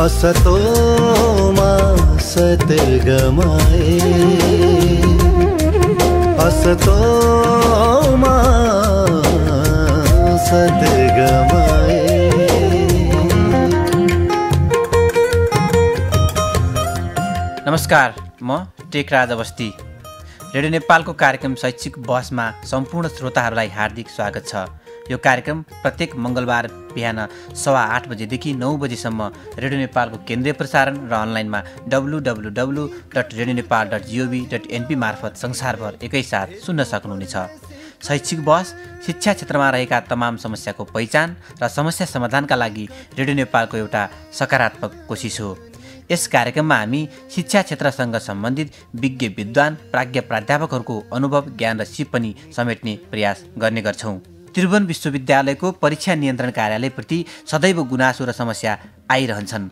असतोमा सत गमाए असतोमा सत गमाए नमस्कार म टेकराज बस्ती रेडियो नेपालको कार्यक्रम शैक्षिक बसमा सम्पूर्ण श्रोताहरूलाई हार्दिक स्वागत छ यो कार्यक्रम प्रत्येक मङ्गलबार बिहान सवा आठ बजेदेखि नौ बजीसम्म रेडियो नेपालको केन्द्रीय प्रसारण र अनलाइनमा W W W dot radio Nepal dot gov dot NP मार्फत संसारभर एकैसाथ सुन्न सक्नुहुनेछ शैक्षिक बहस शिक्षा क्षेत्रमा रहेका तमाम समस्याको पहिचान र समस्या समाधानका लागि रेडियो नेपालको एउटा सकारात्मक कोसिस हो यस कार्यक्रममा हामी शिक्षा क्षेत्रसँग सम्बन्धित विज्ञ विद्वान प्राज्ञ प्राध्यापकहरूको अनुभव ज्ञान र सिप पनि समेट्ने प्रयास गर्ने गर्छौँ त्रिभुवन विश्वविद्यालयको परीक्षा नियन्त्रण कार्यालयप्रति सदैव गुनासो र समस्या आइरहन्छन्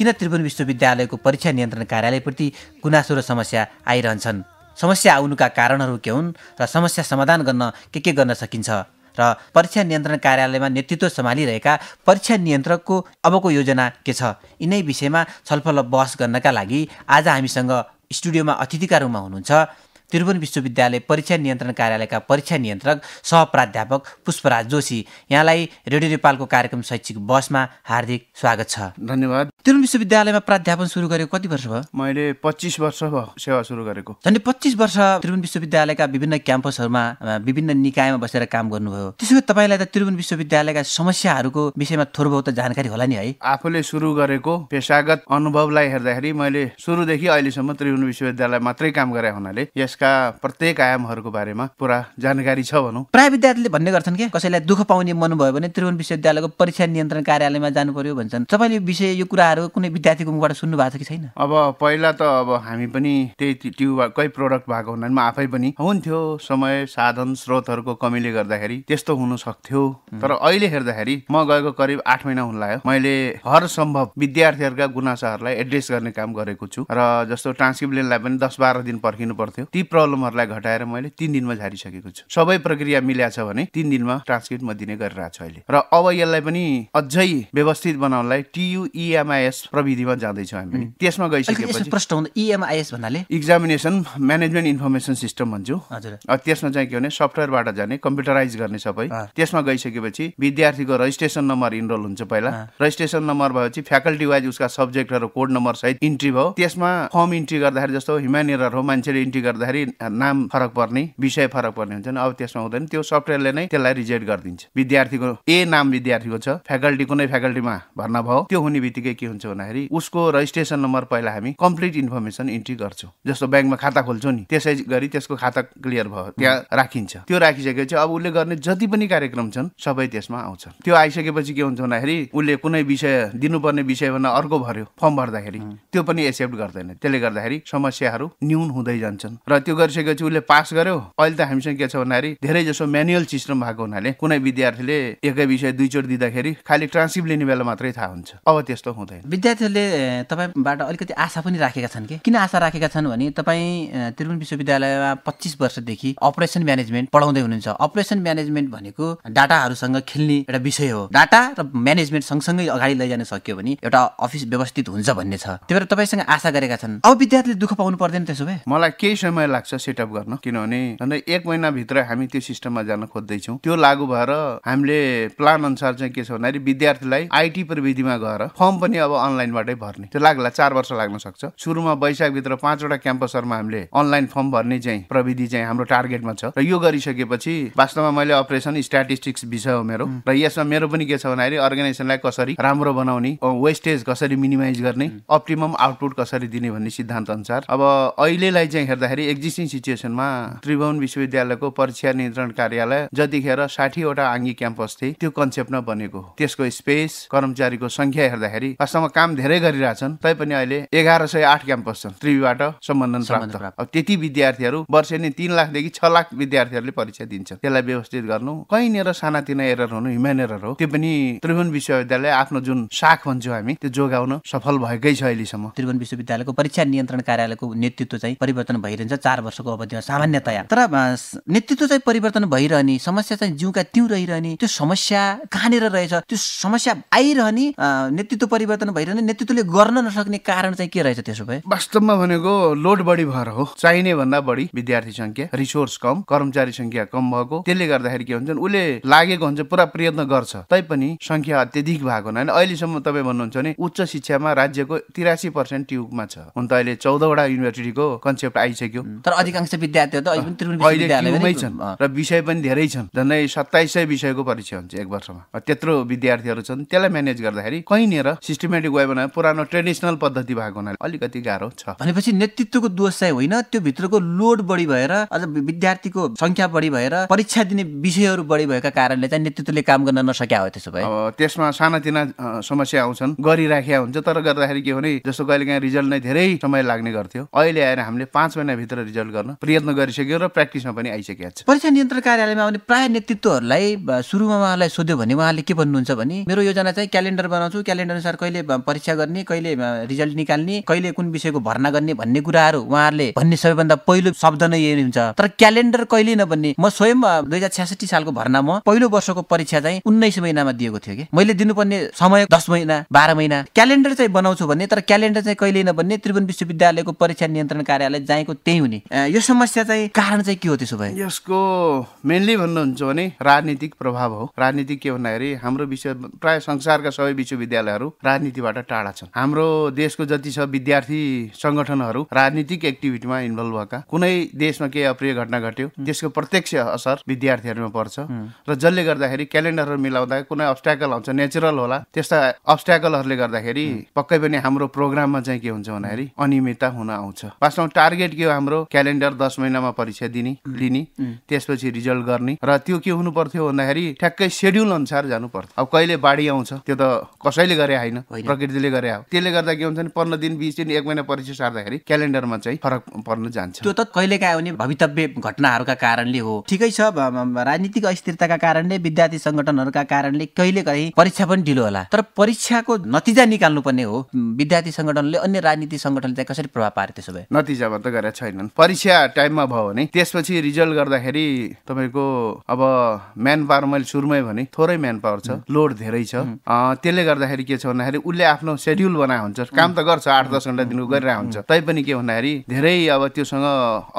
किन त्रिभुवन विश्वविद्यालयको परीक्षा नियन्त्रण कार्यालयप्रति गुनासो र समस्या आइरहन्छन् समस्या आउनुका कारणहरू के हुन् र समस्या समाधान गर्न के के गर्न सकिन्छ र परीक्षा नियन्त्रण कार्यालयमा नेतृत्व सम्हालिरहेका परीक्षा नियन्त्रकको अबको योजना के छ यिनै विषयमा छलफल बहस गर्नका लागि आज हामीसँग स्टुडियोमा अतिथिका रूपमा हुनुहुन्छ त्रिभुवन विश्वविद्यालय परीक्षा नियन्त्रण कार्यालयका परीक्षा नियन्त्रक सह प्राध्यापक पुष्पराज जोशी यहाँलाई रेडियो नेपालको कार्यक्रम शैक्षिक बसमा हार्दिक स्वागत छ धन्यवाद त्रिभुवन विश्वविद्यालयमा प्राध्यापन सुरु गरेको कति वर्ष भयो मैले पच्चिस वर्ष भयो सेवा सुरु गरेको झन्डै पच्चिस वर्ष त्रिभुवन विश्वविद्यालयका विभिन्न क्याम्पसहरूमा विभिन्न निकायमा बसेर काम गर्नुभयो त्यसो भए तपाईँलाई त त्रिभुवन विश्वविद्यालयका समस्याहरूको विषयमा थोरै बहुत जानकारी होला नि है आफूले सुरु गरेको पेसागत अनुभवलाई हेर्दाखेरि मैले सुरुदेखि अहिलेसम्म त्रिभुवन विश्वविद्यालय मात्रै काम गरे हुनाले यस यसका प्रत्येक आयामहरूको बारेमा पुरा जानकारी छ भनौँ प्राय विद्यार्थीले भन्ने गर्छन् कि कसैलाई दुःख पाउने मन भयो भने त्रिभुवन विश्वविद्यालयको परीक्षा नियन्त्रण कार्यालयमा जानु पर्यो भन्छन् तपाईँले यो विषय यो कुराहरू कुनै विद्यार्थीको मुखबाट सुन्नु भएको छ कि छैन अब पहिला त अब हामी पनि त्यही ट्युबकै प्रोडक्ट भएको हुनाले म आफै पनि हुन्थ्यो समय साधन स्रोतहरूको कमीले गर्दाखेरि त्यस्तो हुन सक्थ्यो तर अहिले हेर्दाखेरि म गएको करिब आठ महिना हुन लाग्यो मैले हर सम्भव विद्यार्थीहरूका गुनासाहरूलाई एड्रेस गर्ने काम गरेको छु र जस्तो ट्रान्सक्रिप्ट लिनलाई पनि दस बाह्र दिन पर्खिनु पर्थ्यो ती प्रब्लमहरूलाई घटाएर मैले तिन दिनमा झारिसकेको छु सबै प्रक्रिया मिल्या छ भने तिन दिनमा ट्रान्सक्रिप्ट म दिने गरिरहेको छु अहिले र अब यसलाई पनि अझै व्यवस्थित बनाउनलाई टियुइएमआइएस e प्रविधिमा जाँदैछौँ हामी त्यसमा गइसकेपछि इक्जामिनेसन म्यानेजमेन्ट इन्फर्मेसन सिस्टम भन्छु त्यसमा चाहिँ के भने सफ्टवेयरबाट जाने कम्प्युटराइज गर्ने सबै त्यसमा गइसकेपछि विद्यार्थीको रजिस्ट्रेसन नम्बर इनरोल हुन्छ पहिला रजिस्ट्रेसन नम्बर भएपछि फ्याकल्टी वाइज उसका सब्जेक्टहरू कोड नम्बर सहित इन्ट्री भयो त्यसमा फर्म इन्ट्री गर्दाखेरि जस्तो ह्युमेन एरर हो मान्छेले इन्ट्री गर्दाखेरि फेरि नाम फरक पर्ने विषय फरक पर्ने हुन्छ अब त्यसमा हुँदैन त्यो सफ्टवेयरले नै त्यसलाई रिजेक्ट गरिदिन्छ विद्यार्थीको ए नाम विद्यार्थीको छ फ्याकल्टी कुनै फ्याकल्टीमा भर्ना भयो त्यो हुने बित्तिकै के हुन्छ भन्दाखेरि उसको रजिस्ट्रेसन नम्बर पहिला हामी कम्प्लिट इन्फर्मेसन इन्ट्री गर्छौँ जस्तो ब्याङ्कमा खाता खोल्छौँ नि त्यसै गरी त्यसको खाता क्लियर भयो त्यहाँ राखिन्छ त्यो राखिसकेपछि अब उसले गर्ने जति पनि कार्यक्रम छन् सबै त्यसमा आउँछ त्यो आइसकेपछि के हुन्छ भन्दाखेरि उसले कुनै विषय दिनुपर्ने विषयभन्दा अर्को भर्यो फर्म भर्दाखेरि त्यो पनि एक्सेप्ट गर्दैन त्यसले गर्दाखेरि समस्याहरू न्यून हुँदै जान्छन् र त्यो गरिसकेपछि उसले पास गर्यो अहिले त हामीसँग के छ भन्दाखेरि धेरै जसो म्यानुअल सिस्टम भएको हुनाले कुनै विद्यार्थीले एकै विषय दुईचोट दिँदाखेरि खालि ट्रान्सिप लिने बेला मात्रै थाहा हुन्छ अब त्यस्तो हुँदैन विद्यार्थीहरूले तपाईँबाट अलिकति आशा पनि राखेका छन् कि किन आशा राखेका छन् भने तपाईँ त्रिभुवन विश्वविद्यालयमा पच्चिस वर्षदेखि अपरेसन म्यानेजमेन्ट पढाउँदै हुनुहुन्छ अपरेसन म्यानेजमेन्ट भनेको डाटाहरूसँग खेल्ने एउटा विषय हो डाटा र म्यानेजमेन्ट सँगसँगै अगाडि लैजान सक्यो भने एउटा अफिस व्यवस्थित हुन्छ भन्ने छ त्यही भएर तपाईँसँग आशा गरेका छन् अब विद्यार्थीले दुःख पाउनु पर्दैन त्यसो भए मलाई केही समय लाग्छ सेटअप गर्न किनभने झन्डै एक महिनाभित्र हामी त्यो सिस्टममा जान खोज्दैछौँ त्यो लागू भएर हामीले प्लान अनुसार चाहिँ के छ भन्दाखेरि विद्यार्थीलाई आइटी प्रविधिमा गएर फर्म पनि अब अनलाइनबाटै भर्ने त्यो लाग्ला चार वर्ष लाग्न सक्छ सुरुमा वैशाखभित्र पाँचवटा क्याम्पसहरूमा हामीले अनलाइन फर्म भर्ने चाहिँ प्रविधि चाहिँ हाम्रो टार्गेटमा छ र यो गरिसकेपछि वास्तवमा मैले अपरेसन स्ट्याटिस्टिक्स विषय हो मेरो र यसमा मेरो पनि के छ भन्दाखेरि अर्गनाइजेसनलाई कसरी राम्रो बनाउने वेस्टेज कसरी मिनिमाइज गर्ने अप्टिमम आउटपुट कसरी दिने भन्ने सिद्धान्त अनुसार अब अहिलेलाई चाहिँ हेर्दाखेरि एक एक्जिस्टिङ सिचुएसनमा त्रिभुवन विश्वविद्यालयको परीक्षा नियन्त्रण कार्यालय जतिखेर साठीवटा आङ्गी क्याम्पस थिए त्यो कन्सेप्टमा बनेको हो त्यसको स्पेस कर्मचारीको संख्या हेर्दाखेरि वास्तवमा काम धेरै गरिरहेछन् पनि अहिले एघार सय आठ क्याम्पस छन् त्रिवीबाट सम्बन्धन अब त्यति विद्यार्थीहरू नै तिन लाखदेखि छ लाख विद्यार्थीहरूले परीक्षा दिन्छ त्यसलाई व्यवस्थित गर्नु कहीँनिर सानातिना एरर हुनु ह्युमेन एरर हो त्यो पनि त्रिभुवन विश्वविद्यालय आफ्नो जुन साख भन्छौँ हामी त्यो जोगाउन सफल भएकै छ अहिलेसम्म त्रिभुवन विश्वविद्यालयको परीक्षा नियन्त्रण कार्यालयको नेतृत्व चाहिँ परिवर्तन भइरहन्छ चार वर्षको अवधिमा सामान्यतया तर नेतृत्व चाहिँ परिवर्तन भइरहने समस्या चाहिँ जिउका त्यो रहिरहने त्यो समस्या कहाँनिर रहेछ त्यो समस्या आइरहने नेतृत्व परिवर्तन भइरहने नेतृत्वले गर्न नसक्ने कारण चाहिँ के रहेछ त्यसो भए वास्तवमा भनेको लोड बढी भएर हो चाहिने भन्दा बढी विद्यार्थी संख्या रिसोर्स कम कर्मचारी संख्या कम भएको त्यसले गर्दाखेरि के हुन्छ उसले लागेको हुन्छ पुरा प्रयत्न गर्छ तैपनि संख्या अत्यधिक भएको हुनाले अहिलेसम्म तपाईँ भन्नुहुन्छ भने उच्च शिक्षामा राज्यको तिरासी पर्सेन्ट ट्युबमा छ हुन त अहिले चौधवटा युनिभर्सिटीको कन्सेप्ट आइसक्यो तर अधिकांश विद्यार्थीहरू त छन् र विषय पनि धेरै छन् झन्डै सत्ताइस सय विषयको परीक्षा हुन्छ एक वर्षमा त्यत्रो विद्यार्थीहरू छन् त्यसलाई म्यानेज गर्दाखेरि कहीँनिर सिस्टमेटिक वे बनाएर पुरानो ट्रेडिसनल पद्धति भएको हुनाले अलिकति गाह्रो छ भनेपछि नेतृत्वको दोष चाहिँ होइन त्यो भित्रको लोड बढी भएर अझ विद्यार्थीको संख्या बढी भएर परीक्षा दिने विषयहरू बढी भएका कारणले चाहिँ नेतृत्वले काम गर्न नसक्या हो त्यसो भए त्यसमा सानातिना समस्या आउँछन् गरिराखेका हुन्छ तर गर्दाखेरि के भने जस्तो कहिले काहीँ रिजल्ट नै धेरै समय लाग्ने गर्थ्यो अहिले आएर हामीले पाँच महिनाभित्र रिजल्ट गर्न प्रयत्न गरिसक्यो र प्र्याक्टिसमा पनि आइसकेको छ परीक्षा नियन्त्रण कार्यालयमा आउने प्राय नेतृत्वहरूलाई सुरुमा उहाँलाई सोध्यो भने उहाँले के भन्नुहुन्छ भने मेरो योजना चाहिँ क्यालेन्डर बनाउँछु क्यालेन्डर अनुसार कहिले परीक्षा गर्ने कहिले रिजल्ट निकाल्ने कहिले कुन विषयको भर्ना गर्ने भन्ने कुराहरू उहाँहरूले भन्ने सबैभन्दा पहिलो शब्द नै यही हुन्छ तर क्यालेन्डर कहिले नभन्ने म स्वयं दुई हजार छ्यासठी सालको भर्ना म पहिलो वर्षको परीक्षा चाहिँ उन्नाइस महिनामा दिएको थियो कि मैले दिनुपर्ने समय दस महिना बाह्र महिना क्यालेन्डर चाहिँ बनाउँछु भने तर क्यालेन्डर चाहिँ कहिले नभन्ने त्रिभुवन विश्वविद्यालयको परीक्षा नियन्त्रण कार्यालय जाएको त्यही हुने यो समस्या चाहिँ कारण चाहिँ के हो त्यसो भए यसको मेनली भन्नुहुन्छ भने राजनीतिक प्रभाव हो राजनीतिक के भन्दाखेरि हाम्रो विश्व प्राय संसारका सबै विश्वविद्यालयहरू राजनीतिबाट टाढा छन् हाम्रो देशको जति छ विद्यार्थी सङ्गठनहरू राजनीतिक एक्टिभिटीमा इन्भल्भ भएका कुनै देशमा केही अप्रिय घटना घट्यो त्यसको प्रत्यक्ष असर विद्यार्थीहरूमा पर्छ र जसले गर्दाखेरि क्यालेन्डरहरू मिलाउँदा कुनै अब्स्ट्याकल आउँछ नेचुरल होला त्यस्ता अब्स्ट्याकलहरूले गर्दाखेरि पक्कै पनि हाम्रो प्रोग्राममा चाहिँ के हुन्छ भन्दाखेरि अनियमितता हुन आउँछ वास्तवमा टार्गेट के हो हाम्रो क्यालेन्डर दस महिनामा परीक्षा दिने लिने त्यसपछि रिजल्ट गर्ने र त्यो के हुनु पर्थ्यो भन्दाखेरि ठ्याक्कै सेड्युल अनुसार जानु पर्थ्यो अब कहिले बाढी आउँछ त्यो त कसैले गरे होइन प्रकृतिले गरे हो त्यसले गर्दा के हुन्छ भने पन्ध्र दिन बिस दिन एक महिना परीक्षा सार्दाखेरि क्यालेन्डरमा चाहिँ फरक पर्न जान्छ त्यो त कहिले काहीँ आउने भवितव्य घटनाहरूका कारणले हो ठिकै छ राजनीतिक अस्थिरताका कारणले विद्यार्थी सङ्गठनहरूका कारणले कहिले कहीँ परीक्षा पनि ढिलो होला तर परीक्षाको नतिजा निकाल्नुपर्ने हो विद्यार्थी सङ्गठनले अन्य राजनीतिक सङ्गठनले कसरी प्रभाव पारे त्यसो भए नतिजामा त गरेका छैनन् परीक्षा टाइममा भयो भने त्यसपछि रिजल्ट गर्दाखेरि तपाईँको अब म्यान पावर मैले सुरुमै भने थोरै म्यान पावर छ लोड धेरै छ त्यसले गर्दाखेरि के छ भन्दाखेरि उसले आफ्नो सेड्युल बनाएको हुन्छ काम त गर्छ आठ दस घन्टा दिनको गरिरहेको हुन्छ तैपनि के भन्दाखेरि धेरै अब त्योसँग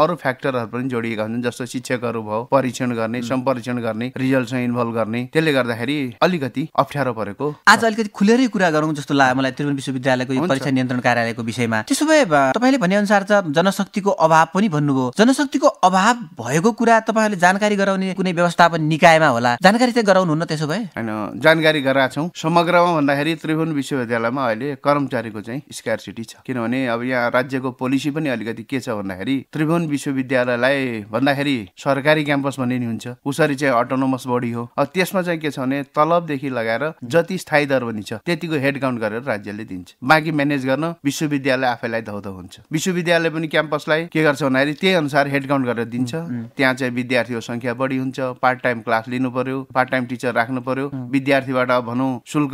अरू फ्याक्टरहरू पनि जोडिएका हुन्छन् जस्तो शिक्षकहरू भयो परीक्षण गर्ने सम्परीक्षण गर्ने रिजल्टसँग इन्भल्भ गर्ने त्यसले गर्दाखेरि अलिकति अप्ठ्यारो परेको आज अलिकति खुलेरै कुरा गरौँ जस्तो लाग्यो मलाई त्रिभुवन विश्वविद्यालयको परीक्षा नियन्त्रण कार्यालयको विषयमा त्यसो भए तपाईँले भनेअनुसार त जनशक्तिको अभाव अभाव पनि भन्नुभयो जनशक्तिको अभाव भएको कुरा तपाईँहरूले जानकारी गराउने कुनै व्यवस्थापन निकायमा होला जानकारी चाहिँ गराउनुहुन्न त्यसो भए होइन जानकारी गराएको छौँ समग्रमा भन्दाखेरि त्रिभुवन विश्वविद्यालयमा अहिले कर्मचारीको चाहिँ सिटी छ किनभने अब यहाँ राज्यको पोलिसी पनि अलिकति के छ भन्दाखेरि त्रिभुवन विश्वविद्यालयलाई भन्दाखेरि सरकारी क्याम्पस भन्ने नि हुन्छ उसरी चाहिँ अटोनोमस बडी हो अब त्यसमा चाहिँ के छ भने तलबदेखि लगाएर जति स्थायी दर पनि छ त्यतिको हेड काउन्ट गरेर राज्यले दिन्छ बाँकी म्यानेज गर्न विश्वविद्यालय आफैलाई धौध हुन्छ विश्वविद्यालय पनि क्याम्पसलाई के गर्छ भन्दाखेरि त्यही अनुसार हेडकाउन्ट गरेर दिन्छ त्यहाँ चाहिँ विद्यार्थीको संख्या बढी हुन्छ पार्ट टाइम क्लास लिनु पर्यो पार्ट टाइम टिचर राख्नु पर्यो विद्यार्थीबाट भनौँ शुल्क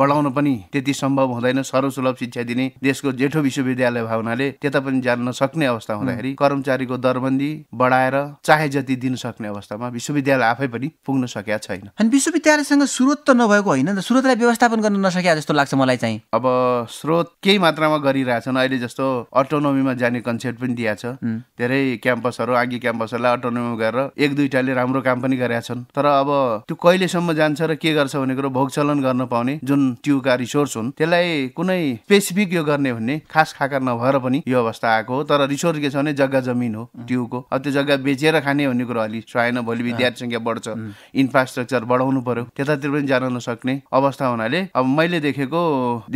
बढाउनु पनि त्यति सम्भव हुँदैन सर्वसुलभ शिक्षा दिने देशको जेठो विश्वविद्यालय भएको हुनाले त्यता पनि जान नसक्ने अवस्था हुँदाखेरि कर्मचारीको दरबन्दी बढाएर चाहे जति दिन सक्ने अवस्थामा विश्वविद्यालय आफै पनि पुग्न सकेका छैन अनि विश्वविद्यालयसँग स्रोत त नभएको होइन स्रोतलाई व्यवस्थापन गर्न नसकेका जस्तो लाग्छ मलाई चाहिँ अब स्रोत केही मात्रामा गरिरहेछन् अहिले जस्तो अटोनोमीमा जाने कन्सेप्ट पनि दिएको छ धेरै क्याम्पसहरू आगे क्याम्पसहरूलाई अटोनोमी गरेर एक दुईटाले राम्रो काम पनि गरेका छन् तर अब त्यो कहिलेसम्म जान्छ र के गर्छ भन्ने कुरो भोगचलन गर्न पाउने जुन ट्युका रिसोर्स हुन् त्यसलाई कुनै स्पेसिफिक यो गर्ने भन्ने खास खाका नभएर पनि यो अवस्था आएको हो तर रिसोर्स के छ भने जग्गा जमिन हो ट्युको अब त्यो जग्गा बेचेर खाने भन्ने कुरो अलि सहायन भोलि विद्यार्थी सङ्ख्या बढ्छ इन्फ्रास्ट्रक्चर बढाउनु पर्यो त्यतातिर पनि जान नसक्ने अवस्था हुनाले अब मैले देखेको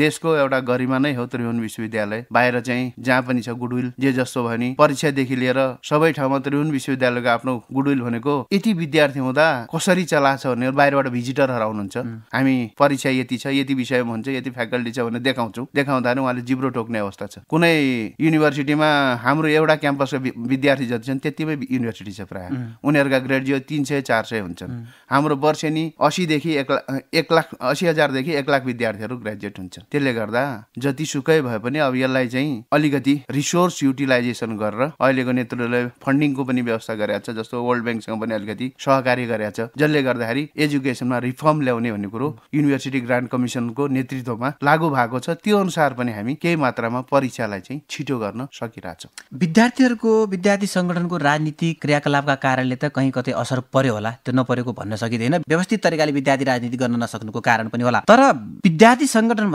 देशको एउटा गरिमा नै हो त्रिभुवन विश्वविद्यालय बाहिर चाहिँ जहाँ पनि छ गुडविल जे जस्तो भने परीक्षादेखि लिएर सबै ठाउँमा त्रिभुवन विश्वविद्यालयको आफ्नो गुडविल भनेको यति विद्यार्थी हुँदा कसरी चलाछ भने बाहिरबाट भिजिटरहरू आउनुहुन्छ हामी परीक्षा यति छ यति विषयमा हुन्छ यति फ्याकल्टी छ भने देखाउँछौँ देखाउँदा उहाँले जिब्रो टोक्ने अवस्था छ कुनै युनिभर्सिटीमा हाम्रो एउटा क्याम्पसको विद्यार्थी जति छन् त्यतिमै युनिभर्सिटी छ प्रायः उनीहरूका ग्रेजुएट तिन सय चार सय हुन्छन् हाम्रो वर्षेनी असीदेखि एक लाख एक लाख असी हजारदेखि एक लाख विद्यार्थीहरू ग्रेजुएट हुन्छन् त्यसले गर्दा जतिसुकै भए पनि अब यसलाई चाहिँ अलिकति रिसोर्स युटिलाइजेसन गरेर गरेर अहिलेको नेतृत्वले फन्डिङको पनि व्यवस्था गरेको छ जस्तो वर्ल्ड ब्याङ्कसँग पनि अलिकति सहकारी गरेको छ जसले गर्दाखेरि एजुकेसनमा रिफर्म ल्याउने भन्ने कुरो युनिभर्सिटी ग्रान्ट कमिसनको नेतृत्वमा लागू भएको छ त्यो अनुसार पनि हामी केही मात्रामा परीक्षालाई चाहिँ छिटो गर्न सकिरहेछौँ विद्यार्थीहरूको विद्यार्थी सङ्गठनको राजनीति क्रियाकलापका कारणले त कहीँ कतै असर पर्यो होला त्यो नपरेको भन्न सकिँदैन व्यवस्थित तरिकाले विद्यार्थी राजनीति गर्न नसक्नुको कारण पनि होला तर विद्यार्थी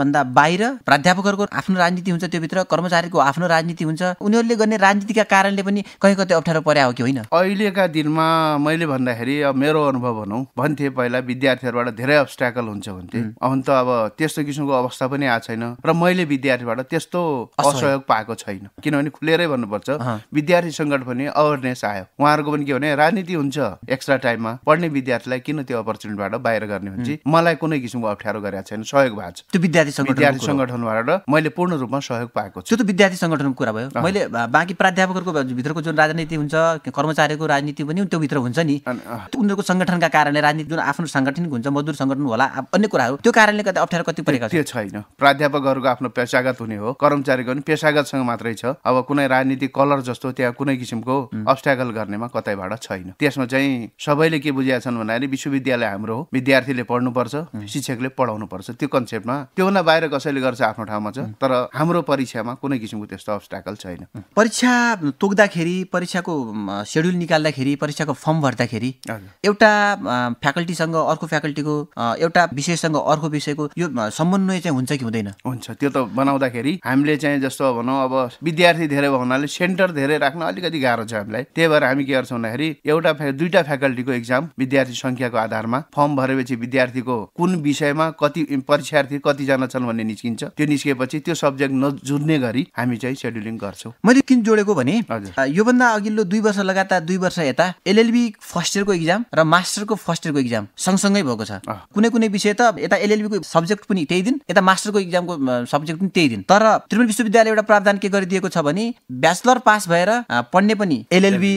भन्दा बाहिर प्राध्यापकहरूको आफ्नो राजनीति हुन्छ त्योभित्र कर्मचारीको आफ्नो राजनीति हुन्छ उनीहरूले गर्ने राजनीति राजनीतिका कारणले पनि कहीँ कतै अप्ठ्यारो परे हो कि होइन अहिलेका दिनमा मैले भन्दाखेरि अब मेरो अनुभव भनौँ भन्थे पहिला विद्यार्थीहरूबाट धेरै अब्स्ट्याकल हुन्छ भन्थे अन्त अब त्यस्तो किसिमको अवस्था पनि आएको छैन र मैले विद्यार्थीबाट त्यस्तो असहयोग पाएको छैन किनभने खुलेरै भन्नुपर्छ विद्यार्थी सङ्कट पनि अवेरनेस आयो उहाँहरूको पनि के भने राजनीति हुन्छ एक्स्ट्रा टाइममा पढ्ने विद्यार्थीलाई किन त्यो अपर्च्युनिटीबाट बाहिर गर्ने हुन्छ मलाई कुनै किसिमको अप्ठ्यारो गरेको छैन सहयोग भएको छ त्यो विद्यार्थी विद्यार्थी सङ्गठनबाट मैले पूर्ण रूपमा सहयोग पाएको छु त्यो विद्यार्थी सङ्गठनको कुरा भयो मैले बाँकी प्राध्यापकहरूको भित्रको जुन राजनीति हुन्छ कर्मचारीको राजनीति पनि त्यो भित्र हुन्छ नि उनीहरूको सङ्गठनका कारणले राजनीति जुन आफ्नो साङ्गठनिक हुन्छ मजदुर सङ्गठन होला अन्य कुराहरू त्यो कारणले गर्दा अप्ठ्यारो कति परेको त्यो छैन प्राध्यापकहरूको आफ्नो पेसागत हुने हो कर्मचारीको पनि पेसागतसँग मात्रै छ अब कुनै राजनीतिक कलर जस्तो त्यहाँ कुनै किसिमको अब्स्ट्याकल गर्नेमा कतैबाट छैन त्यसमा चाहिँ सबैले के बुझेका छन् भन्दाखेरि विश्वविद्यालय हाम्रो हो विद्यार्थीले पढ्नुपर्छ शिक्षकले पढाउनु पर्छ त्यो कन्सेप्टमा त्योभन्दा बाहिर कसैले गर्छ आफ्नो ठाउँमा छ तर हाम्रो परीक्षामा कुनै किसिमको त्यस्तो अब्स्ट्याकल छैन परीक्षा तोक्दाखेरि परीक्षाको सेड्युल निकाल्दाखेरि परीक्षाको फर्म भर्दाखेरि एउटा फ्याकल्टीसँग अर्को फ्याकल्टीको एउटा विषयसँग अर्को विषयको यो समन्वय चाहिँ हुन्छ कि हुँदैन हुन्छ त्यो त बनाउँदाखेरि हामीले चाहिँ जस्तो भनौँ अब विद्यार्थी धेरै भएको हुनाले सेन्टर धेरै राख्न अलिकति गाह्रो छ हामीलाई त्यही भएर हामी के गर्छौँ भन्दाखेरि एउटा दुईवटा फ्याकल्टीको इक्जाम विद्यार्थी सङ्ख्याको आधारमा फर्म भरेपछि विद्यार्थीको कुन विषयमा कति परीक्षार्थी कतिजना छन् भन्ने निस्किन्छ त्यो निस्केपछि त्यो सब्जेक्ट नजुर्ने गरी हामी चाहिँ सेड्युलिङ गर्छौँ मैले किन जोडेको गरेको भने योभन्दा अघिल्लो दुई वर्ष लगातार दुई वर्ष यता एलएलबी फर्स्ट इयरको इक्जाम र मास्टरको फर्स्ट इयरको इक्जाम सँगसँगै भएको छ कुनै कुनै विषय त यता एलएलबीको सब्जेक्ट पनि त्यही दिन यता मास्टरको इक्जामको सब्जेक्ट पनि त्यही दिन तर त्रिभुवन विश्वविद्यालय एउटा प्रावधान के गरिदिएको छ भने ब्याचलर पास भएर पढ्ने पनि एलएलबी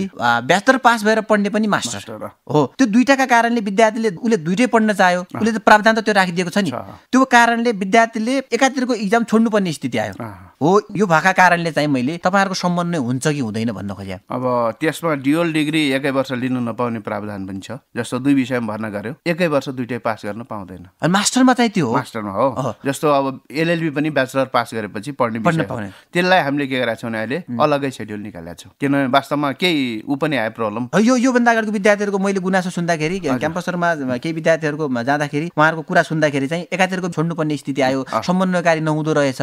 ब्याचलर पास भएर पढ्ने पनि मास्टर हो त्यो दुइटाका कारणले विद्यार्थीले उसले दुइटै पढ्न चाह्यो उसले त प्रावधान त त्यो राखिदिएको छ नि त्यो कारणले विद्यार्थीले एकातिरको इक्जाम छोड्नुपर्ने स्थिति आयो हो यो भएका कारणले चाहिँ मैले तपाईँहरूको समन्वय हुन्छ कि हुँदैन भन्न खोजे अब त्यसमा डुअल डिग्री एकै वर्ष लिन नपाउने प्रावधान पनि छ जस्तो दुई विषयमा भर्ना गर्यो एकै वर्ष दुइटै पास गर्न पाउँदैन मास्टरमा चाहिँ त्यो हो मास्टरमा हो जस्तो अब एलएलबी पनि ब्याचलर पास गरेपछि पढ्ने पढ्न पाउने त्यसलाई हामीले के गरेका छौँ अहिले अलगै सेड्युल निकालेका छौँ किनभने वास्तवमा केही ऊ पनि आयो प्रब्लम यो योभन्दा अगाडिको विद्यार्थीहरूको मैले गुनासो सुन्दाखेरि क्याम्पसहरूमा केही विद्यार्थीहरूको जाँदाखेरि उहाँहरूको कुरा सुन्दाखेरि चाहिँ एकातिरको छोड्नुपर्ने स्थिति आयो समन्वयकारी नहुँदो रहेछ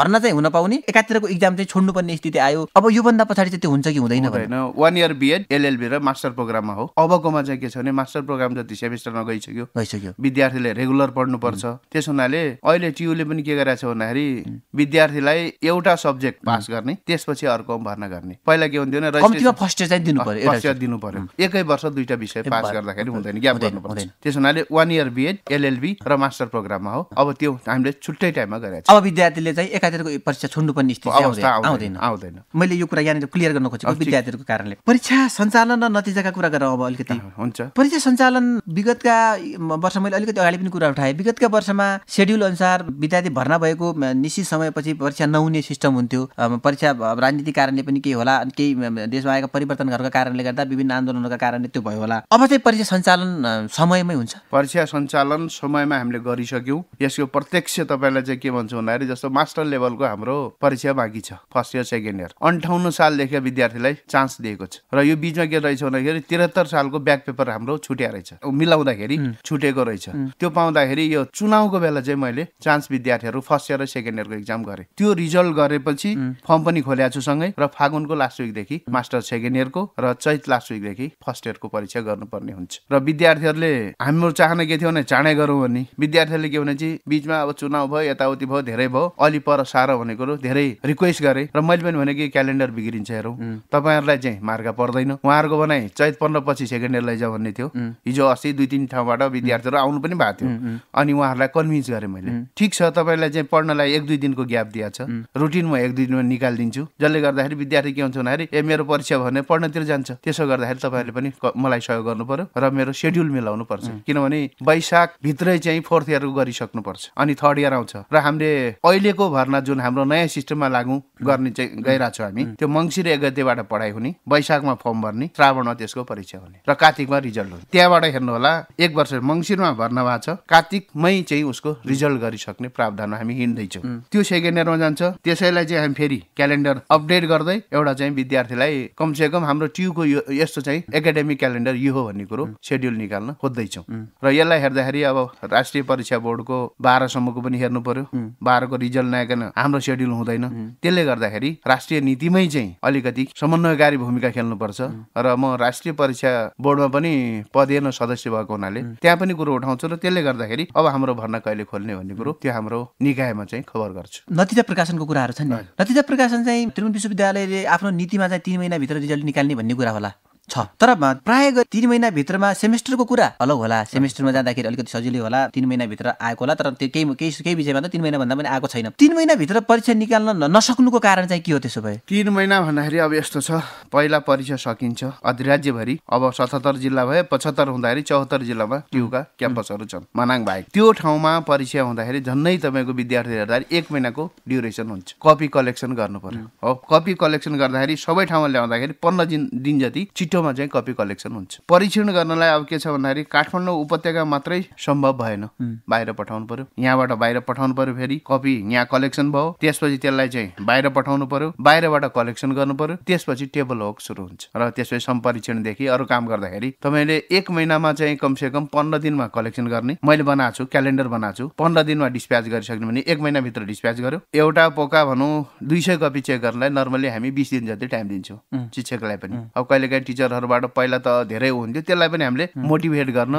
भर्ना चाहिँ हुन पाउने एकातिरको इक्जाम चाहिँ छोड्नुपर्ने स्थिति आयो अब यो त्योभन्दा पछाडि चाहिँ त्यो हुन्छ कि हुँदैन होइन वान इयर बिएड एलएलबी र मास्टर प्रोग्राममा हो अबकोमा चाहिँ के छ भने मास्टर प्रोग्राम जति सेमिस्टरमा गइसक्यो गइसक्यो विद्यार्थीले रेगुलर पढ्नुपर्छ त्यस हुनाले अहिले टियुले पनि के गरेको छ भन्दाखेरि विद्यार्थीलाई एउटा सब्जेक्ट पास गर्ने त्यसपछि अर्को भर्ना गर्ने पहिला के हुन्थ्यो भने फर्स्ट चाहिँ दिनु पर्यो पर्यो एकै वर्ष दुईटा विषय पास गर्दाखेरि हुँदैन गर्नु गर्नुपर्छ त्यस हुनाले वान इयर बिएड एलएलबी र मास्टर प्रोग्राममा हो अब त्यो हामीले छुट्टै टाइममा गरेका अब विद्यार्थीले चाहिँ एकातिरको परीक्षा छोड्नुपर्ने स्थिति आउँदैन आउँदैन मैले यो कुरा यहाँनिर क्लियर गर्न खोजेको विद्यार्थीहरूको कारणले परीक्षा सञ्चालन र नतिजाका कुरा गरौँ अब अलिकति हुन्छ परीक्षा सञ्चालन विगतका वर्ष मैले अलिकति अगाडि पनि कुरा उठाएँ विगतका वर्षमा सेड्युल अनुसार विद्यार्थी भर्ना भएको निश्चित समयपछि परीक्षा नहुने सिस्टम हुन्थ्यो परीक्षा राजनीतिक कारणले पनि केही होला केही देशमा आएका परिवर्तनहरूका कारणले गर्दा विभिन्न आन्दोलनहरूका कारणले त्यो भयो होला अब चाहिँ परीक्षा सञ्चालन समयमै हुन्छ परीक्षा सञ्चालन समयमा हामीले गरिसक्यौँ यसको प्रत्यक्ष तपाईँलाई चाहिँ के भन्छ भन्दाखेरि जस्तो मास्टर लेभलको हाम्रो परीक्षा बाँकी छ फर्स्ट इयर सेकेन्ड इयर अन्ठाउन्न एकाउन्न सालदेखि विद्यार्थीलाई चान्स दिएको छ र यो बिचमा के रहेछ भन्दाखेरि त्रिहत्तर सालको ब्याक पेपर हाम्रो छुट्या रहेछ मिलाउँदाखेरि छुटेको रहेछ त्यो पाउँदाखेरि यो चुनावको बेला चाहिँ मैले चान्स विद्यार्थीहरू फर्स्ट इयर र सेकेन्ड इयरको एक्जाम गरेँ त्यो रिजल्ट गरेपछि फर्म पनि खोलेको छु सँगै र फागुनको लास्ट विकदेखि मास्टर सेकेन्ड इयरको र चैत लास्ट विकदेखि फर्स्ट इयरको परीक्षा गर्नुपर्ने हुन्छ र विद्यार्थीहरूले हाम्रो चाहना के थियो भने चाँडै गरौँ भने विद्यार्थीहरूले के भने चाहिँ बिचमा अब चुनाव भयो यताउति भयो धेरै भयो अलि पर सार भनेको धेरै रिक्वेस्ट गरेँ र मैले पनि भने कि क्यालेन्डर बिग्रिन्छ हेरौँ तपाईँहरूलाई चाहिँ मार्ग पर्दैन उहाँहरूको भनाइ चैत पन्ध्रपछि सेकेन्ड इयर लैजाऊ भन्ने थियो हिजो अस्ति दुई तिन ठाउँबाट विद्यार्थीहरू आउनु पनि भएको थियो अनि उहाँहरूलाई कन्भिन्स गरेँ मैले ठिक छ तपाईँलाई चाहिँ पढ्नलाई एक दुई दिनको ग्याप दिएछ रुटिन म एक दुई दिनमा निकालिदिन्छु जसले गर्दाखेरि विद्यार्थी के हुन्छ भन्दाखेरि ए मेरो परीक्षा भने पढ्नतिर जान्छ त्यसो गर्दाखेरि तपाईँहरूले पनि मलाई सहयोग गर्नु पर्यो र मेरो सेड्युल मिलाउनु पर्छ किनभने वैशाख भित्रै चाहिँ फोर्थ इयर गरिसक्नुपर्छ अनि थर्ड इयर आउँछ र हामीले अहिलेको भर्ना जुन हाम्रो नयाँ सिस्टममा लागु गर्ने चाहिँ गइरहेको हामी त्यो मङ्सिर एक गतेबाट पढाइ हुने वैशाखमा फर्म भर्ने श्रावणमा त्यसको परीक्षा हुने र कार्तिकमा रिजल्ट हुने त्यहाँबाट हेर्नु होला एक वर्ष मङ्सिरमा भर्न भएको छ कार्तिकमै चाहिँ उसको रिजल्ट गरिसक्ने प्रावधान हामी हिँड्दैछौँ त्यो सेकेन्ड इयरमा जान्छ त्यसैलाई चाहिँ हामी फेरि क्यालेन्डर अपडेट गर्दै एउटा चाहिँ विद्यार्थीलाई कमसेकम हाम्रो ट्युको यस्तो चाहिँ एकाडेमिक क्यालेन्डर यो हो भन्ने कुरो सेड्युल निकाल्न खोज्दैछौँ र यसलाई हेर्दाखेरि अब राष्ट्रिय परीक्षा बोर्डको बाह्रसम्मको पनि हेर्नु पर्यो बाह्रको रिजल्ट नआइकन हाम्रो सेड्युल हुँदैन त्यसले गर्दाखेरि राष्ट्रिय नीतिमै चाहिँ अलिकति समन्वयकारी भूमिका खेल्नुपर्छ र म राष्ट्रिय परीक्षा बोर्डमा पनि पदेन सदस्य भएको हुनाले त्यहाँ पनि कुरो उठाउँछु र त्यसले गर्दाखेरि अब हाम्रो भर्ना कहिले खोल्ने भन्ने कुरो त्यो हाम्रो निकायमा चाहिँ खबर गर्छु नतिजा प्रकाशनको कुराहरू नि नतिजा प्रकाशन चाहिँ त्रिभुवन विश्वविद्यालयले आफ्नो नीतिमा चाहिँ तिन महिनाभित्र रिजल्ट निकाल्ने भन्ने कुरा होला छ तर प्राय तिन महिनाभित्रमा सेमेस्टरको कुरा अलग होला सेमेस्टरमा जाँदाखेरि अलिकति सजिलो होला तिन महिनाभित्र आएको होला तर केही केही केही विषयमा त तिन महिनाभन्दा पनि आएको छैन तिन महिनाभित्र परीक्षा निकाल्न नसक्नुको कारण चाहिँ के हो त्यसो भए तिन महिना भन्दाखेरि अब यस्तो छ पहिला परीक्षा सकिन्छ अधिराज्यभरि अब सतहत्तर जिल्ला भए पचहत्तर हुँदाखेरि चौहत्तर जिल्लामा टिउका क्याम्पसहरू छन् मनाङ बाहेक त्यो ठाउँमा परीक्षा हुँदाखेरि झन्नै तपाईँको विद्यार्थी हेर्दाखेरि एक महिनाको ड्युरेसन हुन्छ कपी कलेक्सन गर्नु पर्यो हो कपी कलेक्सन गर्दाखेरि सबै ठाउँमा ल्याउँदाखेरि पन्ध्र दिन दिन जति छिटो विश्वमा चाहिँ कपी कलेक्सन हुन्छ परीक्षण गर्नलाई अब के छ भन्दाखेरि काठमाडौँ उपत्यका मात्रै सम्भव भएन बाहिर पठाउनु पर्यो यहाँबाट बाहिर पठाउनु पर्यो फेरि कपी यहाँ कलेक्सन भयो त्यसपछि त्यसलाई चाहिँ बाहिर पठाउनु पर्यो बाहिरबाट कलेक्सन गर्नु पर्यो त्यसपछि टेबल वर्क सुरु हुन्छ र त्यसपछि सम्परीक्षणदेखि अरू काम गर्दाखेरि तपाईँले एक महिनामा चाहिँ कमसे कम पन्ध्र दिनमा कलेक्सन गर्ने मैले बनाएको छु क्यालेन्डर बनाएको छु पन्ध्र दिनमा डिस्प्याच गरिसक्यो भने एक महिनाभित्र डिस्प्याच गर्यो एउटा पोका भनौँ दुई सय कपी चेक गर्नलाई नर्मली हामी बिस दिन जति टाइम दिन्छौँ शिक्षकलाई पनि अब कहिलेकाहीँ टिचर टिचरहरूबाट पहिला त धेरै हुन्थ्यो त्यसलाई पनि हामीले मोटिभेट गर्न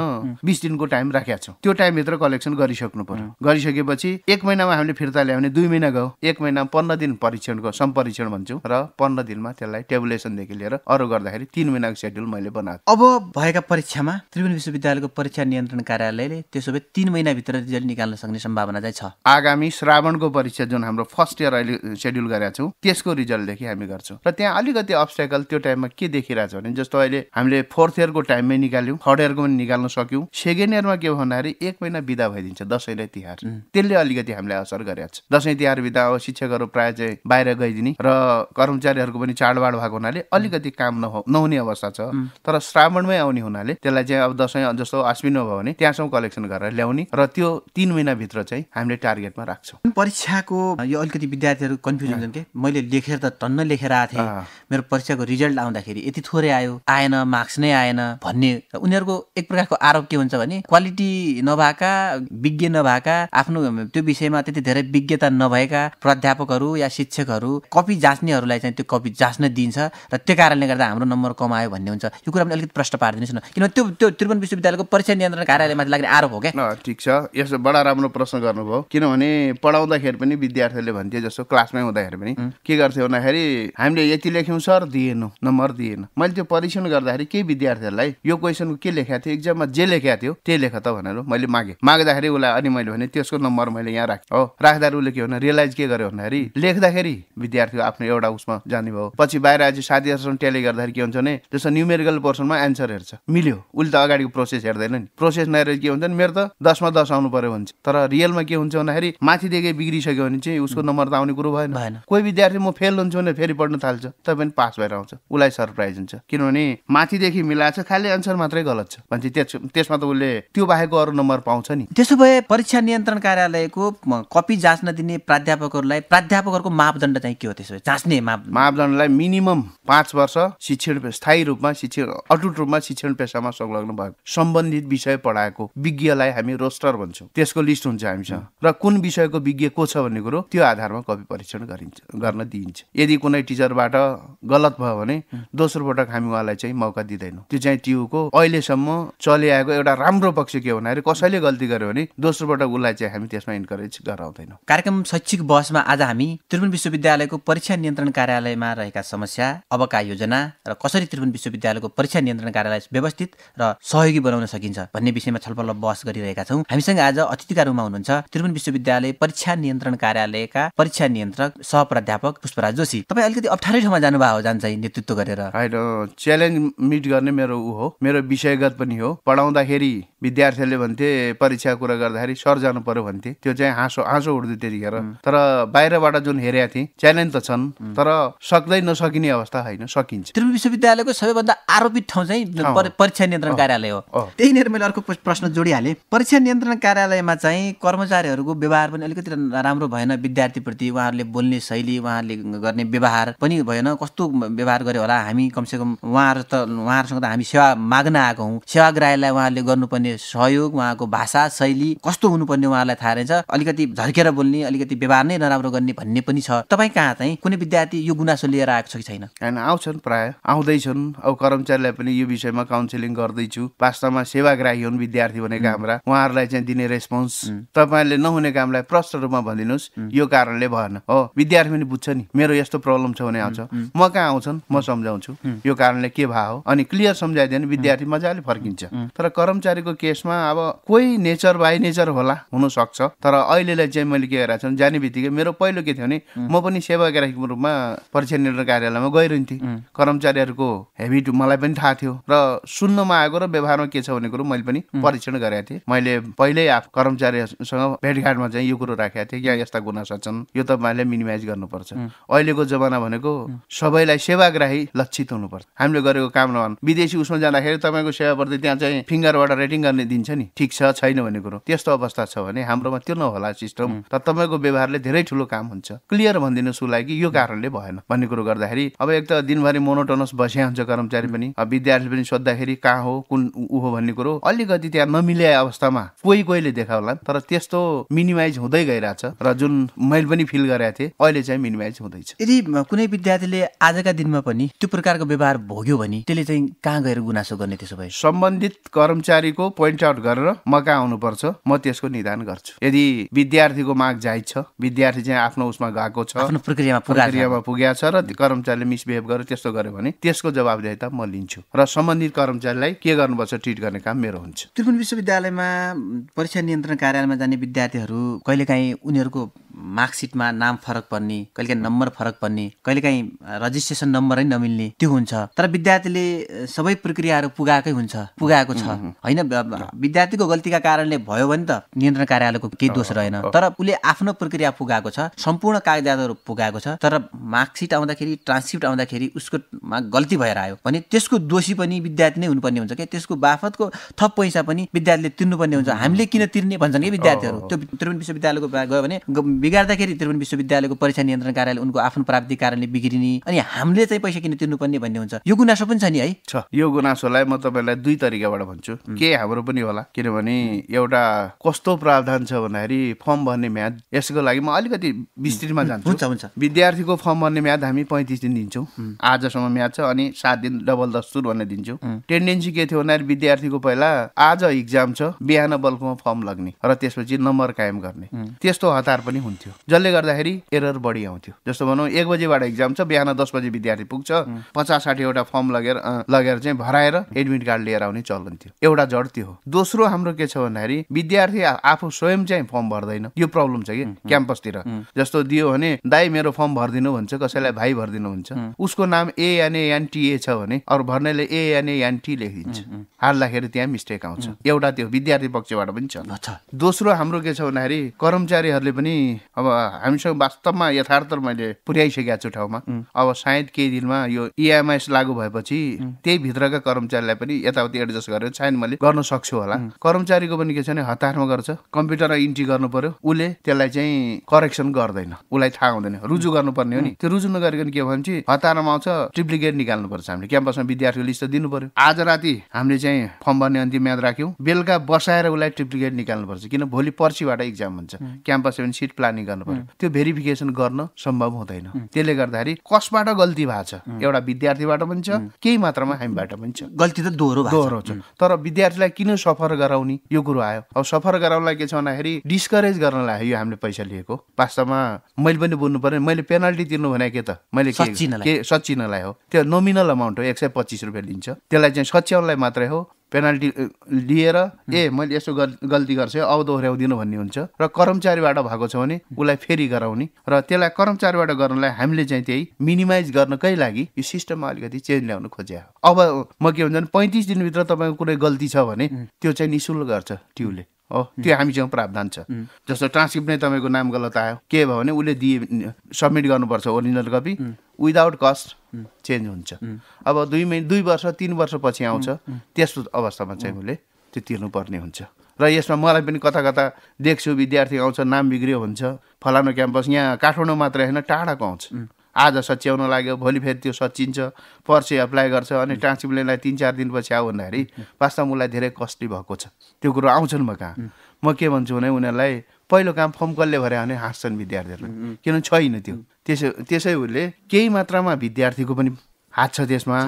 बिस दिनको टाइम राखेका छौँ त्यो टाइमभित्र कलेक्सन गरिसक्नु पर्यो गरिसकेपछि एक महिनामा हामीले फिर्ता भने दुई महिना गयो एक महिना पन्ध्र दिन परीक्षणको सम्परीक्षण भन्छौँ र पन्ध्र दिनमा त्यसलाई टेबुलेसनदेखि लिएर अरू गर्दाखेरि तिन महिनाको सेड्युल मैले बनाएको अब भएका परीक्षामा त्रिभुवन विश्वविद्यालयको परीक्षा नियन्त्रण कार्यालयले त्यसो भए तिन महिनाभित्र रिजल्ट निकाल्न सक्ने सम्भावना चाहिँ छ आगामी श्रावणको परीक्षा जुन हाम्रो फर्स्ट इयर अहिले सेड्युल गरेका छौँ त्यसको रिजल्टदेखि हामी गर्छौँ र त्यहाँ अलिकति अब्सटेकल त्यो टाइममा के देखिरहेको छ भने जस्तो अहिले हामीले फोर्थ इयरको टाइममै निकाल्यौँ थर्ड इयरको पनि निकाल्न सक्यौँ सेकेन्ड इयरमा के भन्दाखेरि एक महिना बिदा भइदिन्छ दसैँ र तिहार त्यसले अलिकति हामीलाई असर गरेको छ दसैँ तिहार बिदा अब शिक्षकहरू प्रायः चाहिँ बाहिर गइदिने र कर्मचारीहरूको पनि चाडबाड भएको हुनाले अलिकति काम नहुने अवस्था छ तर श्रावणमै आउने हुनाले त्यसलाई चाहिँ अब दसैँ जस्तो अश्विन भयो भने त्यहाँसम्म कलेक्सन गरेर ल्याउने र त्यो तिन महिनाभित्र चाहिँ हामीले टार्गेटमा राख्छौँ परीक्षाको यो अलिकति विद्यार्थीहरू कन्फ्युजन के मैले लेखेर त टन्न लेखेर आएको थिएँ मेरो परीक्षाको रिजल्ट आउँदाखेरि यति थोरै आयो आयो आएन मार्क्स नै आएन भन्ने उनीहरूको एक प्रकारको आरोप के हुन्छ भने क्वालिटी नभएका विज्ञ नभएका आफ्नो त्यो विषयमा त्यति धेरै विज्ञता नभएका प्राध्यापकहरू या शिक्षकहरू कपी जाँच्नेहरूलाई चाहिँ त्यो कपी जाँच्न दिन्छ र त्यो कारणले गर्दा हाम्रो नम्बर कमायो भन्ने हुन्छ यो कुरा पनि अलिकति प्रश्न पारिदिनुहोस् न किनभने त्यो त्यो त्रिभुवन विश्वविद्यालयको परीक्षा नियन्त्रण कार्यालयमाथि लाग्ने आरोप हो क्या ठिक छ यसो बडा राम्रो प्रश्न गर्नुभयो किनभने पढाउँदाखेरि पनि विद्यार्थीले भन्थे जस्तो क्लासमै हुँदाखेरि पनि के गर्थ्यो भन्दाखेरि हामीले यति लेख्यौँ सर दिएन नम्बर दिएन मैले त्यो परीक्षण गर्दाखेरि केही विद्यार्थीहरूलाई यो क्वेसनको के लेखाएको थियो इक्जाममा जे लेखाएको थियो त्यही लेख त भनेर मैले मागेँ माग्दाखेरि उसलाई अनि मैले भने त्यसको नम्बर मैले यहाँ राखेँ हो राख्दाखेरि उसले के भने रियलाइज के गर्यो भन्दाखेरि लेख्दाखेरि विद्यार्थी आफ्नो एउटा उसमा जाने भयो पछि बाहिर आज साथीहरूसँग ट्याली गर्दाखेरि के हुन्छ भने त्यसको न्युमेरिकल पोर्सनमा एन्सर हेर्छ मिल्यो उसले त अगाडिको प्रोसेस हेर्दैन नि प्रोसेस नहेरेर के हुन्छ भने मेरो त दसमा दस आउनु पर्यो भन्छ तर रियलमा के हुन्छ भन्दाखेरि माथिदेखि बिग्रिसक्यो भने चाहिँ उसको नम्बर त आउने कुरो भएन कोही विद्यार्थी म फेल हुन्छु भने फेरि पढ्न थाल्छ तपाईँ पनि पास भएर आउँछ उसलाई सरप्राइज हुन्छ किन किनभने माथिदेखि छ खालि एन्सर मात्रै गलत छ भन्छ त्यसमा त उसले त्यो बाहेकको अरू नम्बर पाउँछ नि त्यसो भए परीक्षा नियन्त्रण कार्यालयको कपी जाँच्न दिने प्राध्यापकहरूलाई प्राध्यापकहरूको मापदण्ड चाहिँ के हो त्यसो जाँच्ने मापदण्डलाई मिनिमम पाँच वर्ष शिक्षण स्थायी रूपमा शिक्षण अटुट रूपमा शिक्षण पेसामा संलग्न भएको सम्बन्धित विषय पढाएको विज्ञलाई हामी रोस्टर भन्छौँ त्यसको लिस्ट हुन्छ हामीसँग र कुन विषयको विज्ञ को छ भन्ने कुरो त्यो आधारमा कपी परीक्षण गरिन्छ गर्न दिइन्छ यदि कुनै टिचरबाट गलत भयो भने दोस्रो पटक हामी उहाँलाई चाहिँ मौका दिँदैन त्यो चाहिँ टियुको अहिलेसम्म चलिआएको एउटा राम्रो पक्ष के हो भने कसैले गल्ती गर्यो भने दोस्रो पटक उसलाई चाहिँ हामी त्यसमा इन्करेज गराउँदैनौँ कार्यक्रम शैक्षिक बहसमा आज हामी त्रिभुवन विश्वविद्यालयको परीक्षा नियन्त्रण कार्यालयमा रहेका समस्या अबका योजना र कसरी त्रिभुवन विश्वविद्यालयको परीक्षा नियन्त्रण कार्यालय व्यवस्थित र सहयोगी बनाउन सकिन्छ भन्ने विषयमा छलफल बहस गरिरहेका छौँ हामीसँग आज अतिथिका रूपमा हुनुहुन्छ त्रिभुवन विश्वविद्यालय परीक्षा नियन्त्रण कार्यालयका परीक्षा नियन्त्रक सह प्राध्यापक पुष्पराज जोशी तपाईँ अलिकति अप्ठ्यारै ठाउँमा जानुभएको हो जान्छ नेतृत्व गरेर होइन च्यालेन्ज मिट गर्ने मेरो ऊ हो मेरो विषयगत पनि हो पढाउँदाखेरि विद्यार्थीहरूले भन्थे परीक्षा कुरा गर्दाखेरि सर जानु पर्यो भन्थे त्यो चाहिँ हाँसो हाँसो उठ्थ्यो त्यतिखेर तर बाहिरबाट जुन हेरेका थिएँ च्यालेन्ज त छन् तर सक्दै नसकिने अवस्था होइन सकिन्छ त्रिभुवन विश्वविद्यालयको सबैभन्दा आरोपित ठाउँ चाहिँ परीक्षा नियन्त्रण कार्यालय हो त्यही नै मैले अर्को प्रश्न जोडिहालेँ परीक्षा नियन्त्रण कार्यालयमा चाहिँ कर्मचारीहरूको व्यवहार पनि अलिकति राम्रो भएन विद्यार्थीप्रति उहाँहरूले बोल्ने शैली उहाँहरूले गर्ने व्यवहार पनि भएन कस्तो व्यवहार गर्यो होला हामी कमसेकम उहाँहरू त उहाँहरूसँग त हामी सेवा माग्न आएको हौँ सेवाग्राहीलाई उहाँहरूले गर्नुपर्ने सहयोग उहाँको भाषा शैली कस्तो हुनुपर्ने उहाँलाई थाहा रहेछ अलिकति झर्केर बोल्ने अलिकति व्यवहार नै नराम्रो गर्ने भन्ने पनि छ तपाईँ कहाँ चाहिँ कुनै विद्यार्थी यो गुनासो लिएर आएको छ कि छैन होइन आउँछन् प्राय आउँदैछन् अब कर्मचारीलाई पनि यो विषयमा काउन्सिलिङ गर्दैछु वास्तवमा सेवाग्राही हुन् विद्यार्थी भनेको हाम्रा उहाँहरूलाई चाहिँ दिने रेस्पोन्स तपाईँले नहुने कामलाई प्रष्ट रूपमा भनिदिनुहोस् यो कारणले भएन हो विद्यार्थी पनि बुझ्छ नि मेरो यस्तो प्रब्लम छ भने आउँछ म कहाँ आउँछन् म सम्झाउँछु यो कारणले कारणले के भयो अनि क्लियर सम्झाइदियो भने विद्यार्थी मजाले फर्किन्छ तर कर्मचारीको केसमा अब कोही नेचर बाई नेचर होला हुनसक्छ तर अहिलेलाई चाहिँ मैले के गरेको छु जाने बित्तिकै मेरो पहिलो के थियो भने म पनि सेवाग्राहीको रूपमा परीक्षा निर्णय कार्यालयमा गइरहन्थेँ कर्मचारीहरूको हेबिट मलाई पनि थाहा थियो र सुन्नमा आएको र व्यवहारमा के छ भन्ने कुरो मैले पनि परीक्षण गरेको थिएँ मैले पहिल्यै आफ्नो कर्मचारीहरूसँग भेटघाटमा चाहिँ यो कुरो राखेको थिएँ यहाँ यस्ता गुनासा छन् यो तपाईँहरूले मिनिमाइज गर्नुपर्छ अहिलेको जमाना भनेको सबैलाई सेवाग्राही लक्षित हुनुपर्छ हामीले गरेको काम नभन् विदेशी उसमा जाँदाखेरि तपाईँको सेवाप्रति त्यहाँ चाहिँ फिङ्गरबाट रेटिङ गर्ने दिन्छ नि ठिक छ छैन भन्ने कुरो त्यस्तो अवस्था छ भने हाम्रोमा त्यो नहोला सिस्टम तर तपाईँको व्यवहारले धेरै ठुलो काम हुन्छ क्लियर भनिदिनुहोस् उसलाई कि यो कारणले भएन भन्ने कुरो गर्दाखेरि अब एक त दिनभरि मोनोटोनस बसिया हुन्छ कर्मचारी पनि अब विद्यार्थी पनि सोद्धाखेरि कहाँ हो कुन ऊ हो भन्ने कुरो अलिकति त्यहाँ नमिल्या अवस्थामा कोही कोहीले देखाउला तर त्यस्तो मिनिमाइज हुँदै गइरहेछ र जुन मैले पनि फिल गरेको थिएँ अहिले चाहिँ मिनिमाइज हुँदैछ यदि कुनै विद्यार्थीले आजका दिनमा पनि त्यो प्रकारको व्यवहार भोग्यो भने त्यसले चाहिँ कहाँ गएर गुनासो गर्ने त्यसो भए सम्बन्धित कर्मचारीको पोइन्ट आउट गरेर म कहाँ आउनुपर्छ म त्यसको निदान गर्छु यदि विद्यार्थीको माग जायज छ विद्यार्थी चाहिँ आफ्नो उसमा गएको छ आफ्नो प्रक्रियामा प्रक्रियामा पुगेको छ र कर्मचारीले मिसबिहेभ गर्यो त्यस्तो गर्यो भने त्यसको त म लिन्छु र सम्बन्धित कर्मचारीलाई के गर्नुपर्छ ट्रिट गर्ने काम मेरो हुन्छ त्रिभुवन विश्वविद्यालयमा परीक्षा नियन्त्रण कार्यालयमा जाने विद्यार्थीहरू कहिलेकाहीँ उनीहरूको मार्कसिटमा नाम फरक पर्ने कहिलेकाहीँ नम्बर फरक पर्ने कहिलेकाहीँ रजिस्ट्रेसन नम्बरै नमिल्ने त्यो हुन्छ तर विद्यार्थीले सबै प्रक्रियाहरू पुगाएकै हुन्छ पुगाएको छ होइन विद्यार्थीको गल्तीका कारणले भयो भने त नियन्त्रण कार्यालयको केही दोष रहेन तर उसले आफ्नो प्रक्रिया पुगाएको छ सम्पूर्ण कागजातहरू पुगाएको छ तर मार्कसिट आउँदाखेरि ट्रान्सक्रिप्ट आउँदाखेरि उसकोमा गल्ती भएर आयो भने त्यसको दोषी पनि विद्यार्थी नै हुनुपर्ने हुन्छ क्या त्यसको बाफतको थप पैसा पनि विद्यार्थीले तिर्नुपर्ने हुन्छ हामीले किन तिर्ने भन्छन् कि विद्यार्थीहरू त्यो त्रिवेणी विश्वविद्यालयको गयो भने बिगार्दाखेरि त्रिभुवन विश्वविद्यालयको परीक्षा नियन्त्रण कार्यालय उनको आफ्नो प्राप्ति कारणले बिग्रिने अनि हामीले चाहिँ पैसा किन तिर्नुपर्ने भन्ने हुन्छ यो गुनासो पनि छ नि है छ यो गुनासोलाई म तपाईँलाई दुई तरिकाबाट भन्छु के हाम्रो पनि होला किनभने एउटा कस्तो प्रावधान छ भन्दाखेरि फर्म भर्ने म्याद यसको लागि म अलिकति विस्तृतमा जान्छु हुन्छ हुन्छ विद्यार्थीको फर्म भर्ने म्याद हामी पैँतिस दिन दिन्छौँ आजसम्म म्याद छ अनि सात दिन डबल दस्तुर भन्ने दिन्छौँ टेन्डेन्सी के थियो भन्दाखेरि विद्यार्थीको पहिला आज इक्जाम छ बिहान बल्कमा फर्म लाग्ने र त्यसपछि नम्बर कायम गर्ने त्यस्तो हतार पनि हुन्छ हुन्थ्यो जसले गर्दाखेरि एरर बढी आउँथ्यो जस्तो भनौँ एक बजीबाट इक्जाम छ बिहान दस बजी विद्यार्थी पुग्छ पचास साठीवटा फर्म लगेर लगेर चाहिँ भराएर एडमिट कार्ड लिएर आउने चलन थियो एउटा जड त्यो हो दोस्रो हाम्रो के छ भन्दाखेरि विद्यार्थी आफू स्वयं चाहिँ फर्म भर्दैन यो प्रब्लम छ कि क्याम्पसतिर जस्तो दियो भने दाई मेरो फर्म भरिदिनु भन्छ कसैलाई भाइ भरिदिनु हुन्छ उसको नाम ए एन एन ए छ भने अरू भर्नेले ए एन एन टी लेखिदिन्छ हार्दाखेरि त्यहाँ मिस्टेक आउँछ एउटा त्यो विद्यार्थी पक्षबाट पनि छ दोस्रो हाम्रो के छ भन्दाखेरि कर्मचारीहरूले पनि अब हामीसँग वास्तवमा यथार्थ मैले पुर्याइसकेको छु ठाउँमा अब सायद केही दिनमा यो इएमआइएस e लागू भएपछि त्यही भित्रका कर्मचारीलाई पनि यताउति एडजस्ट गरेर सायद मैले गर्न सक्छु होला कर्मचारीको पनि के छ भने हतारमा गर्छ कम्प्युटरमा इन्ट्री गर्नु पर्यो उसले त्यसलाई चाहिँ करेक्सन गर्दैन उसलाई थाहा हुँदैन रुजु गर्नुपर्ने हो नि त्यो रुजु नगरिकन के भन्छ हतारमा आउँछ ट्रिप्लिकेट निकाल्नु पर्छ हामीले क्याम्पसमा विद्यार्थीको लिस्ट दिनु पर्यो आज राति हामीले चाहिँ फर्म भर्ने अन्तिम म्याद राख्यौँ बेलुका बसाएर उसलाई डुप्लिकेट निकाल्नुपर्छ किन भोलि पर्सिबाट इक्जाम हुन्छ क्याम्पस पनि सिट प्लान छानबिन गर्नु पर्यो त्यो भेरिफिकेसन गर्न सम्भव हुँदैन त्यसले गर्दाखेरि कसबाट गल्ती भएको छ एउटा विद्यार्थीबाट पनि छ केही मात्रामा हामीबाट पनि छ गल्ती त दोहोरो दोहोरो छ तर विद्यार्थीलाई किन सफर गराउने यो कुरो आयो अब सफर गराउनलाई के छ भन्दाखेरि डिस्करेज गर्नलाई यो हामीले पैसा लिएको वास्तवमा मैले पनि बुझ्नु पर्ने मैले पेनाल्टी तिर्नु भने के त मैले के सचिनलाई हो त्यो नोमिनल अमाउन्ट हो एक सय पच्चिस रुपियाँ लिन्छ त्यसलाई चाहिँ सच्याउनलाई मात्रै हो पेनाल्टी लिएर ए मैले यसो गल्ती गर्छु अब दोहोऱ्याउँदिनँ भन्ने हुन्छ र कर्मचारीबाट भएको छ भने उसलाई फेरि गराउने र त्यसलाई कर्मचारीबाट गर्नलाई हामीले चाहिँ त्यही मिनिमाइज गर्नकै लागि यो सिस्टममा अलिकति चेन्ज ल्याउनु खोज्या अब म के भन्छ भने पैँतिस दिनभित्र तपाईँको कुनै गल्ती छ भने त्यो चाहिँ निशुल्क गर्छ ट्युले हो त्यो हामीसँग प्रावधान छ जस्तो ट्रान्सक्रिप्ट नै तपाईँको नाम गलत आयो के भयो भने उसले दिए सब्मिट गर्नुपर्छ original copy without cost change हुन्छ अब दुई महिना दुई वर्ष तिन वर्षपछि आउँछ त्यस्तो अवस्थामा चाहिँ उसले त्यो तिर्नुपर्ने हुन्छ र यसमा मलाई पनि कता कता देख्छु विद्यार्थी आउँछ नाम बिग्रियो हुन्छ फलानु क्याम्पस यहाँ काठमाडौँ मात्र होइन टाढाको आउँछ आज सच्याउन लाग्यो भोलि फेरि त्यो सचिन्छ पर्सि एप्लाई गर्छ अनि mm. ट्रान्सप्लेन्टलाई तिन चार दिनपछि आऊ भन्दाखेरि mm. वास्तवमा उसलाई धेरै कस्टली भएको छ त्यो कुरो आउँछन् म कहाँ mm. म के भन्छु भने उनीहरूलाई पहिलो काम फर्म कसले भरे भने हाँस्छन् विद्यार्थीहरूलाई किनभने छैन त्यो त्यसै त्यसै उसले केही मात्रामा विद्यार्थीको पनि हात छ त्यसमा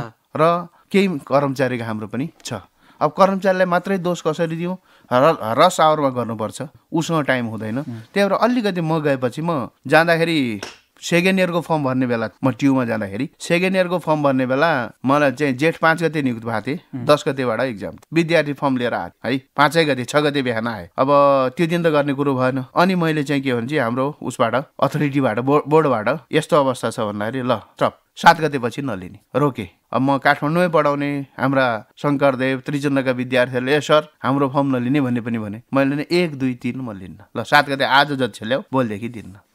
र केही कर्मचारीको हाम्रो पनि छ अब कर्मचारीलाई मात्रै दोष कसरी दिउँ र रस आवरमा गर्नुपर्छ उसँग टाइम हुँदैन त्यही भएर अलिकति म गएपछि म जाँदाखेरि सेकेन्ड इयरको फर्म भर्ने बेला म ट्युमा जाँदाखेरि सेकेन्ड इयरको फर्म भर्ने बेला मलाई चाहिँ जेठ पाँच गते नियुक्त भएको थिएँ दस गतेबाट इक्जाम विद्यार्थी फर्म लिएर आएको है पाँचै गते छ गते बिहान आएँ अब त्यो दिन त गर्ने कुरो भएन अनि मैले चाहिँ के भन्छ हाम्रो उसबाट अथोरिटीबाट बोर्डबाट यस्तो अवस्था छ भन्दाखेरि ल चप सात गतेपछि नलिने रोके अब म काठमाडौँमै पढाउने हाम्रा शङ्करदेव त्रिचन्द्रका विद्यार्थीहरूले ए सर हाम्रो फर्म नलिने भन्ने पनि भने मैले एक दुई तिन म लिन्न ल सात गते आज जति ल्याऊ भोलिदेखि दिन्न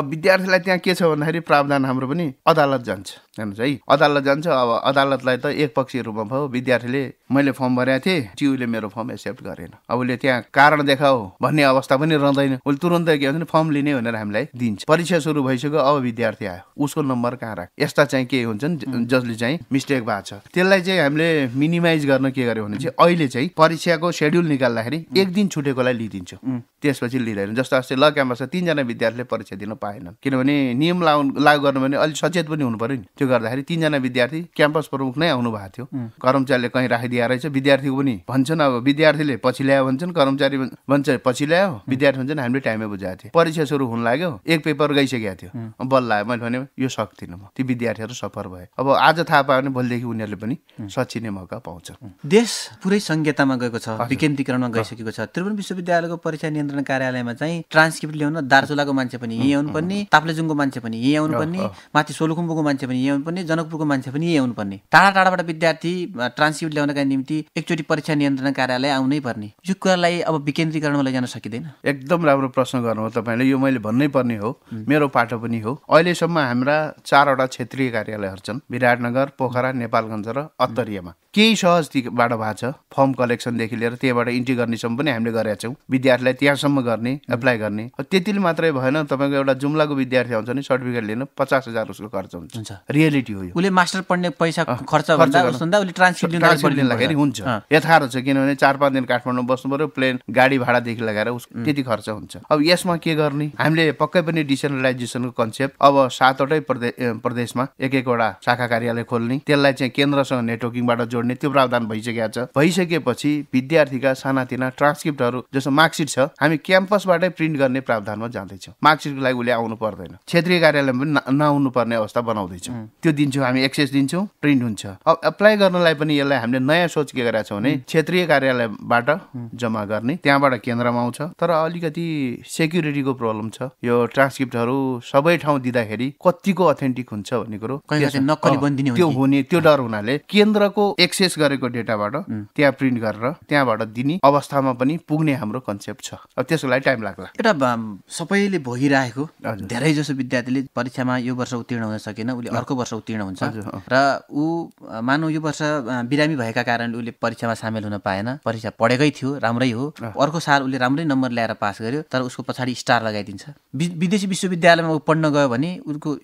अब विद्यार्थीलाई त्यहाँ के छ भन्दाखेरि प्रावधान हाम्रो पनि अदालत जान्छ हेर्नुहोस् है अदालत जान्छ अब अदालतलाई त एक एकपक्षीय रूपमा भयो विद्यार्थीले मैले फर्म भरेको थिएँ टियुले मेरो फर्म एक्सेप्ट गरेन अब उसले त्यहाँ कारण देखाओ भन्ने अवस्था पनि रहँदैन उसले तुरन्तै के भन्छ फर्म लिने भनेर हामीलाई दिन्छ परीक्षा सुरु भइसक्यो अब विद्यार्थी आयो उसको नम्बर कहाँ राख यस्ता चाहिँ के हुन्छन् जसले चाहिँ मिस्टेक भएको छ त्यसलाई चाहिँ हामीले मिनिमाइज गर्न के गर्यो भने चाहिँ अहिले चाहिँ परीक्षाको सेड्युल निकाल्दाखेरि एक दिन छुटेकोलाई लिइदिन्छु त्यसपछि लिँदैन जस्तो अस्ति ल क्याम्पस तिनजना विद्यार्थीले परीक्षा दिन पाएनन् किनभने नियम लागु गर्नु भने अलिक सचेत पनि हुनु पऱ्यो नि त्यो गर्दाखेरि तिनजना विद्यार्थी क्याम्पस प्रमुख नै आउनु भएको थियो कर्मचारीले कहीँ राखिदिया रहेछ विद्यार्थीको पनि भन्छन् अब विद्यार्थीले पछि ल्यायो भन्छन् कर्मचारी भन्छ पछि ल्यायो विद्यार्थी भन्छन् हामीले टाइममा बुझाएको थियो परीक्षा सुरु हुन लाग्यो एक पेपर गइसकेको थियो बल लाग्यो मैले भने यो सक्दिनँ म ती विद्यार्थीहरू सफर भए अब आज थाहा पायो भने भोलिदेखि उनीहरूले पनि सचिने मौका पाउँछ देश पुरै संहितामा गएको छ विकेन्द्रीकरणमा गइसकेको छ त्रिभुवन विश्वविद्यालयको परीक्षा नियन्त्रण कार्यालयमा चाहिँ ट्रान्सक्रिप्ट ल्याउन दार्चुलाको मान्छे पनि यहीँ आउनुपर्ने ताप्लेजुङको मान्छे पनि यहीँ आउनुपर्ने माथि सोलुखुम्बुको मान्छे पनि यहीँ आउनुपर्ने जनकपुरको मान्छे पनि यही आउनुपर्ने टाढा टाढाबाट विद्यार्थी ट्रान्सक्रिप्ट ल्याउनका निम्ति एकचोटि परीक्षा नियन्त्रण कार्यालय आउनै पर्ने यो कुरालाई अब विकेन्द्रीकरणमा लैजान सकिँदैन एकदम राम्रो प्रश्न गर्नुभयो तपाईँले यो मैले भन्नै पर्ने हो मेरो पाटो पनि हो अहिलेसम्म हाम्रा चारवटा क्षेत्रीय कार्यालयहरू छन् विराटनगर पोखरा नेपालगञ्ज र अत्तरियामा केही सहजबाट भएको छ फर्म कलेक्सनदेखि लिएर त्यहाँबाट इन्ट्री गर्नेसम्म पनि हामीले गरेका छौँ विद्यार्थीलाई त्यहाँसम्म गर्ने एप्लाई गर्ने त्यतिले मात्रै भएन तपाईँको एउटा जुम्लाको विद्यार्थी आउँछ नि सर्टिफिकेट लिन पचास हजार उसको खर्च हुन्छ रियालिटी हो उसले मास्टर पढ्ने पैसा खर्च गर्दाखेरि हुन्छ यथार्थ छ किनभने चार पाँच दिन काठमाडौँ बस्नु पर्यो प्लेन गाडी भाडादेखि लगाएर उस त्यति खर्च हुन्छ अब यसमा के गर्ने हामीले पक्कै पनि डिसेन्ट्रलाइजेसनको कन्सेप्ट अब सातवटै प्रदेशमा एक एकवटा शाखा कार्यालय खोल्ने त्यसलाई चाहिँ केन्द्रसँग नेटवर्किङबाट जोड जोड्ने त्यो प्रावधान भइसकेको छ भइसकेपछि विद्यार्थीका सानातिना ट्रान्सक्रिप्टहरू जस्तो मार्कसिट छ हामी क्याम्पसबाटै प्रिन्ट गर्ने प्रावधानमा जाँदैछौँ मार्कसिटको लागि उसले आउनु पर्दैन क्षेत्रीय कार्यालयमा पनि नआउनु पर्ने अवस्था बनाउँदैछौँ त्यो दिन्छौँ हामी एक्सेस दिन्छौँ प्रिन्ट हुन्छ अब एप्लाई गर्नलाई पनि यसलाई हामीले नयाँ सोच के गरेका छौँ भने क्षेत्रीय कार्यालयबाट जम्मा गर्ने त्यहाँबाट केन्द्रमा आउँछ तर अलिकति सेक्युरिटीको प्रब्लम छ यो ट्रान्सक्रिप्टहरू सबै ठाउँ दिँदाखेरि कतिको अथेन्टिक हुन्छ भन्ने कुरो त्यो हुने त्यो डर हुनाले केन्द्रको एक्सेस गरेको डेटाबाट त्यहाँ प्रिन्ट गरेर त्यहाँबाट दिने अवस्थामा पनि पुग्ने हाम्रो कन्सेप्ट छ अब त्यसको लागि टाइम लाग्ला एउटा सबैले भोगिरहेको धेरै जसो विद्यार्थीले परीक्षामा यो वर्ष उत्तीर्ण हुन सकेन उसले अर्को वर्ष उत्तीर्ण हुन्छ र ऊ मानौ यो वर्ष बिरामी भएका कारणले उसले परीक्षामा सामेल हुन पाएन परीक्षा पढेकै थियो राम्रै हो अर्को साल उसले राम्रै नम्बर ल्याएर पास गर्यो तर उसको पछाडि स्टार लगाइदिन्छ विदेशी विश्वविद्यालयमा ऊ पढ्न गयो भने उसको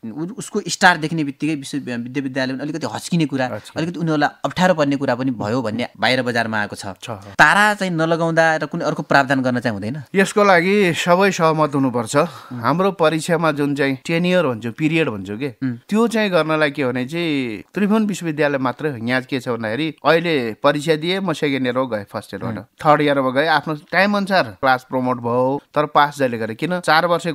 उसको स्टार देख्ने बित्तिकै विश्व विद्यालयमा अलिकति हस्किने कुरा अलिकति उनीहरूलाई अप्ठ्यारो पर्ने कुरा पनि भयो भन्ने बाहिर बजारमा आएको छ तारा चाहिँ नलगाउँदा र कुनै अर्को प्रावधान गर्न चाहिँ हुँदैन यसको लागि सबै सहमत हुनुपर्छ हाम्रो परीक्षामा जुन चाहिँ टेन इयर पिरियड भन्छु कि त्यो चाहिँ गर्नलाई के भने चाहिँ त्रिभुवन विश्वविद्यालय मात्र यहाँ के छ भन्दाखेरि अहिले परीक्षा दिएँ म सेकेन्ड इयर हो गएँ फर्स्ट इयरबाट थर्ड इयरमा गएँ आफ्नो टाइम अनुसार क्लास प्रमोट भयो तर पास जहिले गरेँ किन चार वर्ष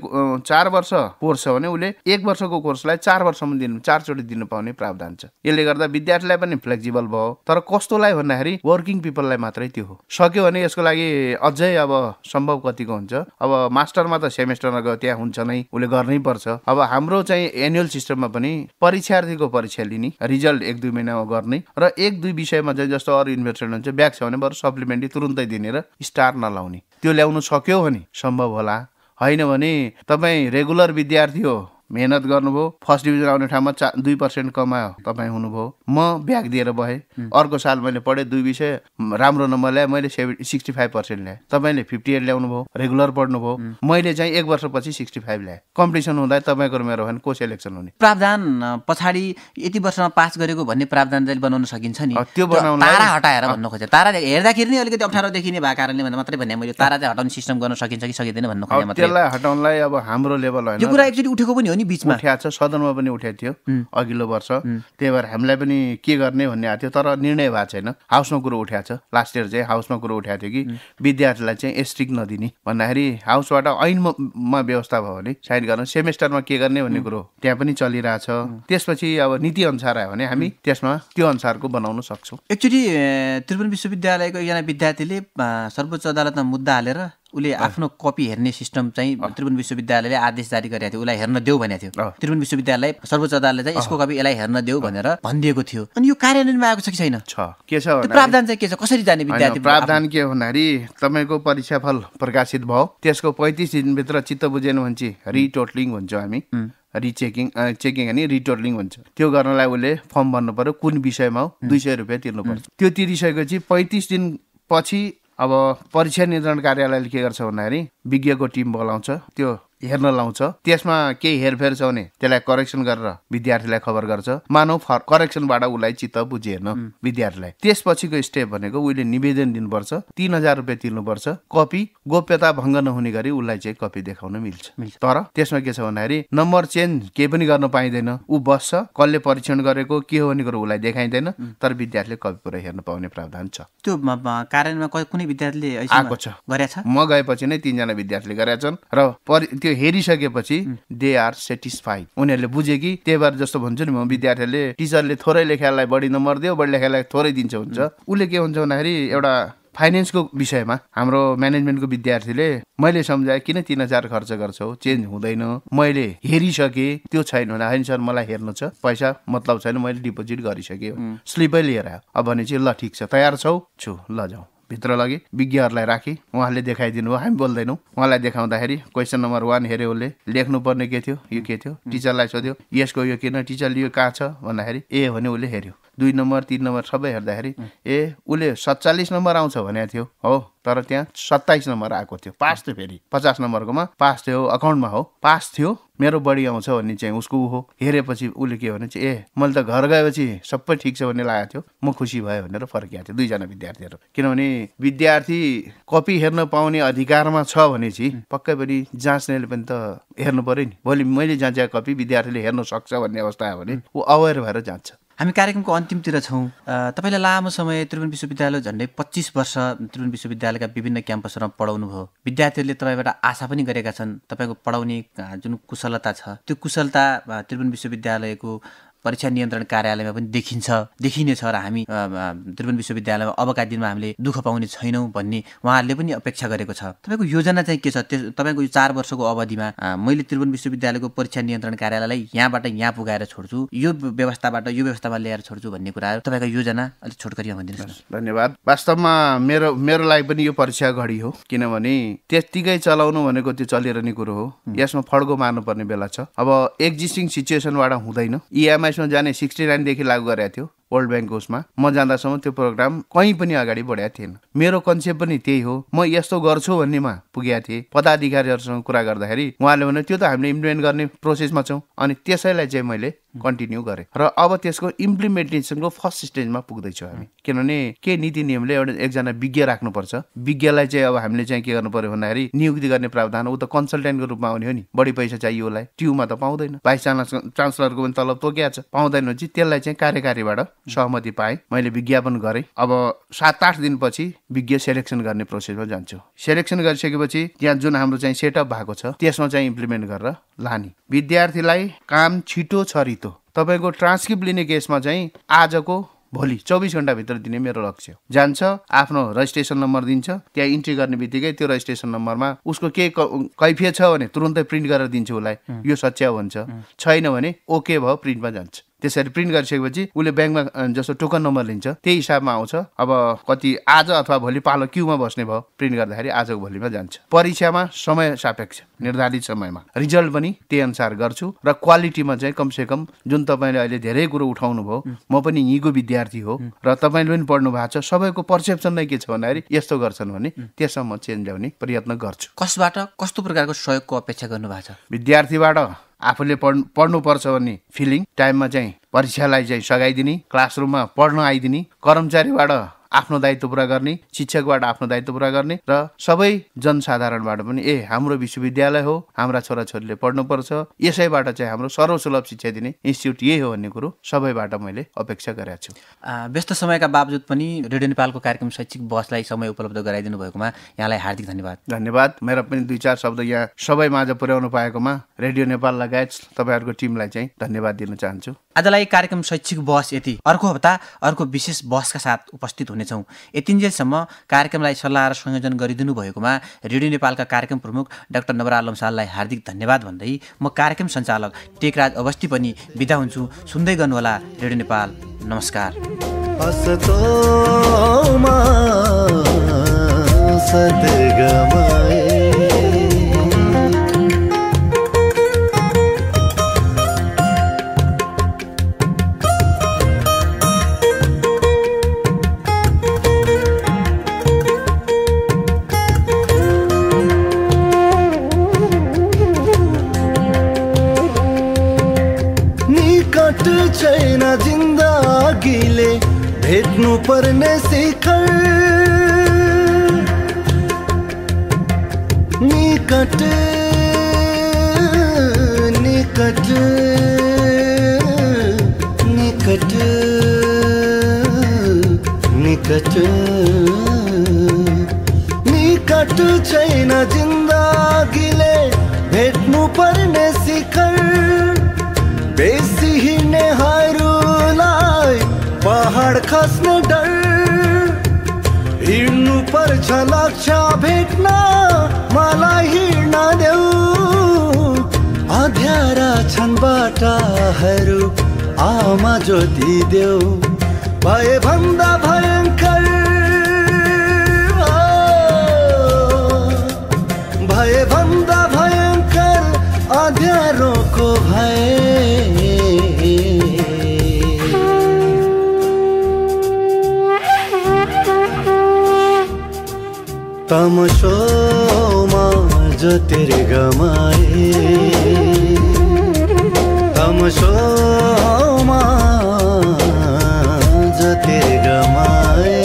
चार वर्ष कोर्स छ भने उसले एक वर्षको कोर्सलाई चार वर्षमा दिनु चारचोटि दिनु पाउने प्रावधान छ यसले गर्दा विद्यार्थीलाई पनि फ्लेक्सिबल भयो तर कस्तोलाई भन्दाखेरि वर्किङ पिपललाई मात्रै त्यो हो सक्यो भने यसको लागि अझै अब सम्भव कतिको हुन्छ अब मास्टरमा त सेमेस्टरमा गयो त्यहाँ हुन्छ नै उसले गर्नै पर्छ अब हाम्रो चाहिँ एनुअल सिस्टममा पनि परीक्षार्थीको परीक्षा लिने रिजल्ट एक दुई महिनामा गर्ने र एक दुई विषयमा चाहिँ जस्तो अरू इन्भेस्टमेन्ट हुन्छ ब्याग छ भने बरु सप्लिमेन्टी तुरुन्तै दिने र स्टार नलाउने त्यो ल्याउनु सक्यो भने सम्भव होला होइन भने तपाईँ रेगुलर विद्यार्थी हो मेहनत गर्नुभयो फर्स्ट डिभिजन आउने ठाउँमा चा दुई पर्सेन्ट कमायो तपाईँ हुनुभयो म ब्याग दिएर भएँ अर्को साल मैले पढेँ दुई विषय राम्रो नम्बर ल्याएँ मैले सेभेन्टी सिक्सटी फाइभ पर्सेन्ट ल्याएँ तपाईँले फिफ्टी एट ल्याउनु भयो रेगुलर पढ्नुभयो मैले चाहिँ एक वर्षपछि सिक्सटी फाइभ ल्याएँ कम्पिटिसन हुँदा तपाईँको मेरो भने को सेलेक्सन हुने प्रावधान पछाडि यति वर्षमा पास गरेको भन्ने प्रावधान चाहिँ बनाउन सकिन्छ नि त्यो बनाउनु तारा हटाएर भन्नु खोजेँ तारा हेर्दाखेरि नै अलिकति अप्ठ्यारो देखिने भएको कारणले भन्दा मात्रै भने मैले तारा चाहिँ हटाउने सिस्टम गर्न सकिन्छ कि सकिँदैन भन्नु खोजेँ त्यसलाई हटाउनलाई अब हाम्रो लेभल यो कुरा एकचोटि उठेको पनि हो नि नि बिचमा उठाएको छ सदनमा पनि उठाएको थियो अघिल्लो वर्ष त्यही भएर हामीलाई पनि के गर्ने भन्ने आएको थियो तर निर्णय भएको छैन हाउसमा कुरो उठाएको छ लास्ट इयर चाहिँ हाउसमा कुरो उठाएको थियो कि विद्यार्थीलाई चाहिँ स्ट्रिक नदिने भन्दाखेरि हाउसबाट ऐनमा व्यवस्था भयो भने साइड गर्न सेमेस्टरमा के गर्ने भन्ने कुरो त्यहाँ पनि चलिरहेछ त्यसपछि अब नीति अनुसार आयो भने हामी त्यसमा त्यो अनुसारको बनाउन सक्छौँ एक्चुली त्रिपुर विश्वविद्यालयको एकजना विद्यार्थीले सर्वोच्च अदालतमा मुद्दा हालेर उसले आफ्नो कपी हेर्ने सिस्टम चाहिँ त्रिभुवन विश्वविद्यालयले आदेश जारी गरेको थियो उसलाई हेर्न देऊ भनेको थियो त्रिभुवन विश्वविद्यालय सर्वोच्च अदालतले चाहिँ यसको कपी यसलाई हेर्न देऊ भनेर भनिदिएको थियो अनि यो कार्यान्वयनमा आएको छ कि छैन के छ प्रावधान चाहिँ के छ कसरी जाने विद्यार्थी प्रावधान के हो भन्दाखेरि तपाईँको परीक्षाफल प्रकाशित भयो त्यसको पैँतिस दिनभित्र चित्त बुझेन भने चाहिँ रिटोटलिङ भन्छौँ हामी रिचेकिङ चेकिङ अनि रिटोटलिङ हुन्छ त्यो गर्नलाई उसले फर्म भर्नु पर्यो कुन विषयमा हो दुई सय रुपियाँ तिर्नु पर्छ त्यो तिरिसकेपछि पैँतिस दिनपछि अब परीक्षा नियन्त्रण कार्यालयले के गर्छ भन्दाखेरि विज्ञको टिम बोलाउँछ त्यो हेर्न लाउँछ त्यसमा केही हेरफेर छ भने त्यसलाई करेक्सन गरेर विद्यार्थीलाई खबर गर्छ मानव करेक्सनबाट उसलाई चित्त बुझिएन विद्यार्थीलाई त्यसपछिको स्टेप भनेको उसले निवेदन दिनुपर्छ तिन हजार रुपियाँ तिर्नुपर्छ कपी गोप्यता भङ्ग नहुने गरी उसलाई चाहिँ कपी देखाउन मिल्छ तर त्यसमा के छ भन्दाखेरि नम्बर चेन्ज केही पनि गर्न पाइँदैन ऊ बस्छ कसले परीक्षण गरेको के हो भने कुरो उसलाई देखाइँदैन तर विद्यार्थीले कपी पुरा हेर्न पाउने प्रावधान छ त्यो कारणमा कुनै विद्यार्थीले आएको छ म गएपछि नै तिनजना विद्यार्थीले गरेका छन् र त्यो हेरिसकेपछि दे आर सेटिस्फाइड उनीहरूले बुझे कि त्यही भएर जस्तो भन्छु नि म विद्यार्थीहरूले टिचरले थोरै लेखालाई बढी नम्बर दियो बढी लेखालाई थोरै दिन्छ हुन्छ उसले के हुन्छ भन्दाखेरि एउटा फाइनेन्सको विषयमा हाम्रो म्यानेजमेन्टको विद्यार्थीले मैले सम्झाएँ किन तिन हजार खर्च गर्छौ चेन्ज हुँदैन मैले हेरिसकेँ त्यो छैन होला होइन सर मलाई हेर्नु छ पैसा मतलब छैन मैले डिपोजिट गरिसकेँ स्लिपै लिएर अब भनेपछि ल ठिक छ तयार छौ छु ल जाउँ भित्र लगे विज्ञहरूलाई राखे उहाँले देखाइदिनु भयो हामी बोल्दैनौँ उहाँलाई देखाउँदाखेरि क्वेसन नम्बर वान हेऱ्यो उसले लेख्नुपर्ने के थियो यो के थियो टिचरलाई सोध्यो यसको यो किन टिचरले यो कहाँ छ भन्दाखेरि ए भने उसले हेऱ्यो दुई नम्बर तिन नम्बर सबै हेर्दाखेरि ए उसले सत्तालिस नम्बर आउँछ भनेको थियो हो तर त्यहाँ सत्ताइस नम्बर आएको थियो पास थियो फेरि पचास नम्बरकोमा पास थियो अकाउन्टमा हो पास थियो मेरो बढी आउँछ भन्ने चाहिँ उसको ऊ हो हेरेपछि उसले के भने चाहिँ ए मैले त घर गएपछि सबै ठिक छ भन्ने लागेको थियो म खुसी भएँ भनेर फर्किएको थियो दुईजना विद्यार्थीहरू किनभने विद्यार्थी कपी हेर्न पाउने अधिकारमा छ चाहिँ पक्कै पनि जाँच्नेले पनि त हेर्नु पऱ्यो नि भोलि मैले जाँचेको कपी विद्यार्थीले हेर्न सक्छ भन्ने अवस्था आयो भने ऊ अवेर भएर जान्छ हामी कार्यक्रमको अन्तिमतिर छौँ तपाईँले लामो समय त्रिभुवन विश्वविद्यालय झन्डै पच्चिस वर्ष त्रिभुवन विश्वविद्यालयका विभिन्न क्याम्पसहरूमा पढाउनु भयो विद्यार्थीहरूले तपाईँबाट आशा पनि गरेका छन् तपाईँको पढाउने जुन कुशलता छ त्यो कुशलता त्रिभुवन विश्वविद्यालयको परीक्षा नियन्त्रण कार्यालयमा पनि देखिन्छ देखिनेछ र हामी त्रिभुवन विश्वविद्यालयमा अबका दिनमा हामीले दुःख पाउने छैनौँ भन्ने उहाँहरूले पनि अपेक्षा गरेको छ तपाईँको योजना चाहिँ के छ त्यस तपाईँको यो चार वर्षको अवधिमा मैले त्रिभुवन विश्वविद्यालयको परीक्षा नियन्त्रण कार्यालयलाई यहाँबाट यहाँ पुगाएर छोड्छु यो व्यवस्थाबाट यो व्यवस्थामा ल्याएर छोड्छु भन्ने कुराहरू तपाईँको योजना अलिक छोटकरी भनिदिनुहोस् धन्यवाद वास्तवमा मेरो मेरो लागि पनि यो परीक्षा घडी हो किनभने त्यत्तिकै चलाउनु भनेको त्यो चलिरहने कुरो हो यसमा फड्को मार्नुपर्ने बेला छ अब एक्जिस्टिङ सिचुएसनबाट हुँदैन इएमआई नाइसम्म जाने सिक्सटी नाइनदेखि लागु गरेको थियो वर्ल्ड ब्याङ्कको उसमा म जाँदासम्म त्यो प्रोग्राम कहीँ पनि अगाडि बढेको थिएन मेरो कन्सेप्ट पनि त्यही हो म यस्तो गर्छु भन्नेमा पुगेका थिएँ पदाधिकारीहरूसँग कुरा गर्दाखेरि उहाँले भने त्यो त हामीले इम्प्लिमेन्ट गर्ने प्रोसेसमा छौँ अनि त्यसैलाई चाहिँ मैले कन्टिन्यू गरेँ र अब त्यसको इम्प्लिमेन्टेसनको फर्स्ट स्टेजमा पुग्दैछौँ हामी किनभने के नीति नियमले एउटा एकजना विज्ञ राख्नुपर्छ विज्ञलाई चाहिँ अब हामीले चाहिँ के गर्नु पर्यो भन्दाखेरि नियुक्ति गर्ने प्रावधान ऊ त कन्सल्टेन्टको रूपमा आउने हो नि बढी पैसा चाहियो उसलाई ट्युमा त पाउँदैन भाइस चान्सलरको पनि तलब तोकिया छ पाउँदैन भने चाहिँ त्यसलाई चाहिँ कार्यकारीबाट सहमति पाएँ मैले विज्ञापन गरेँ अब सात आठ दिनपछि विज्ञ सेलेक्सन गर्ने प्रोसेसमा जान्छु सेलेक्सन गरिसकेपछि त्यहाँ जुन हाम्रो चाहिँ सेटअप भएको छ त्यसमा चाहिँ इम्प्लिमेन्ट गरेर लाने विद्यार्थीलाई काम छिटो छरितो तपाईँको ट्रान्सक्रिप्ट लिने केसमा चाहिँ आजको भोलि चौबिस घन्टाभित्र दिने मेरो लक्ष्य जान्छ आफ्नो रजिस्ट्रेसन नम्बर दिन्छ त्यहाँ इन्ट्री गर्ने बित्तिकै त्यो रजिस्ट्रेसन नम्बरमा उसको के कैफियत छ भने तुरन्तै प्रिन्ट गरेर दिन्छु उसलाई यो सच्याउ हुन्छ छैन भने ओके भयो प्रिन्टमा जान्छ त्यसरी प्रिन्ट गरिसकेपछि उसले ब्याङ्कमा जस्तो टोकन नम्बर लिन्छ त्यही हिसाबमा आउँछ अब कति आज अथवा भोलि पालो क्युमा बस्ने भयो प्रिन्ट गर्दाखेरि आजको भोलिमा जान्छ परीक्षामा समय सापेक्ष निर्धारित समयमा रिजल्ट पनि त्यही अनुसार गर्छु र क्वालिटीमा चाहिँ कमसेकम जुन तपाईँले अहिले धेरै कुरो उठाउनु भयो म पनि यहीँको विद्यार्थी हो र तपाईँले पनि पढ्नु भएको छ सबैको पर्सेप्सन नै के छ भन्दाखेरि यस्तो गर्छन् भने त्यसमा म चेन्ज ल्याउने प्रयत्न गर्छु कसबाट कस्तो प्रकारको सहयोगको अपेक्षा गर्नु भएको छ विद्यार्थीबाट आफूले पढ्नु पढ्नुपर्छ भन्ने फिलिङ टाइममा चाहिँ परीक्षालाई चाहिँ सघाइदिने क्लासरुममा पढ्न आइदिने कर्मचारीबाट आफ्नो दायित्व पुरा गर्ने शिक्षकबाट आफ्नो दायित्व पुरा गर्ने र सबै जनसाधारणबाट पनि ए हाम्रो विश्वविद्यालय हो हाम्रा छोराछोरीले पढ्नुपर्छ यसैबाट चाहिँ हाम्रो सर्वसुलभ शिक्षा दिने इन्स्टिच्युट यही हो भन्ने कुरो सबैबाट मैले अपेक्षा गरेको छु व्यस्त समयका बावजुद पनि रेडियो नेपालको कार्यक्रम शैक्षिक बसलाई समय उपलब्ध गराइदिनु भएकोमा यहाँलाई हार्दिक धन्यवाद धन्यवाद मेरो पनि दुई चार शब्द यहाँ सबै माझ पुर्याउनु पाएकोमा रेडियो नेपाल लगायत तपाईँहरूको टिमलाई चाहिँ धन्यवाद दिन चाहन्छु आजलाई कार्यक्रम शैक्षिक बहस यति अर्को हप्ता अर्को विशेष बहसका साथ उपस्थित हुनेछौँ यतिन्जेलसम्म कार्यक्रमलाई सल्लाह र संयोजन गरिदिनु भएकोमा रेडियो नेपालका कार्यक्रम प्रमुख डाक्टर नवराल शाललाई हार्दिक धन्यवाद भन्दै म कार्यक्रम सञ्चालक टेकराज अवस्थी पनि बिदा हुन्छु सुन्दै गर्नुहोला रेडियो नेपाल नमस्कार ऊपर ने शिखर निकट निकट निकट निकट निकट चैना जिन खस्ने डर हिँड्नु पर्छ लक्ष्य भेट्न मलाई हिँड्न देऊ अध्यारा छन् बाटाहरू आमा ज्योति देऊ भए भन्दा तमसोमा ज्योतिर्गमाए तमसोमा ज्योतिर्गमाए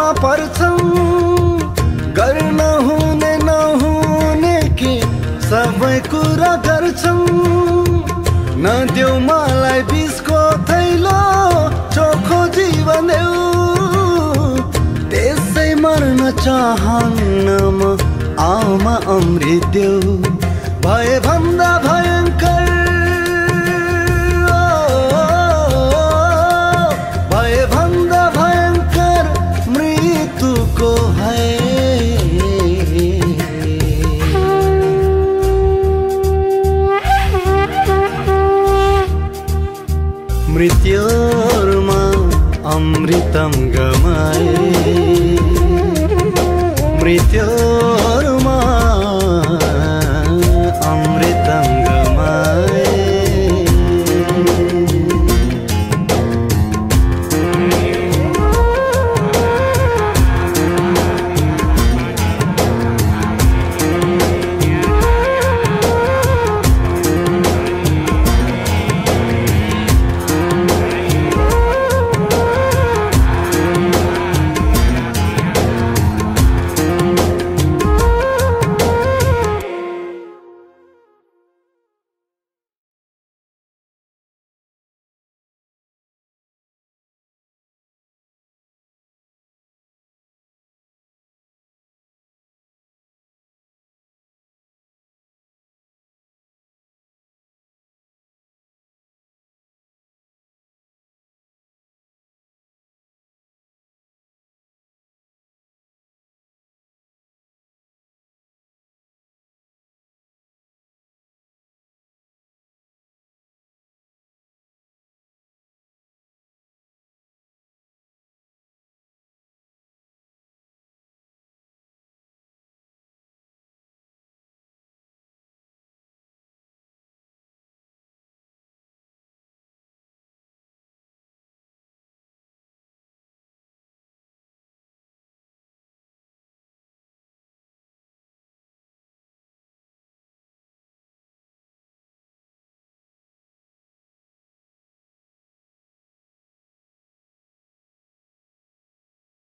मा पर्छौ गर्न हुने नहुने कि सबै कुरा गर्छौ नदेऊ मलाई बिसको थैलो चोखो जीवन त्यसै मर्न चाहन्न म आमा देऊ भए भन्दा भयङ्कर തങ്കമായ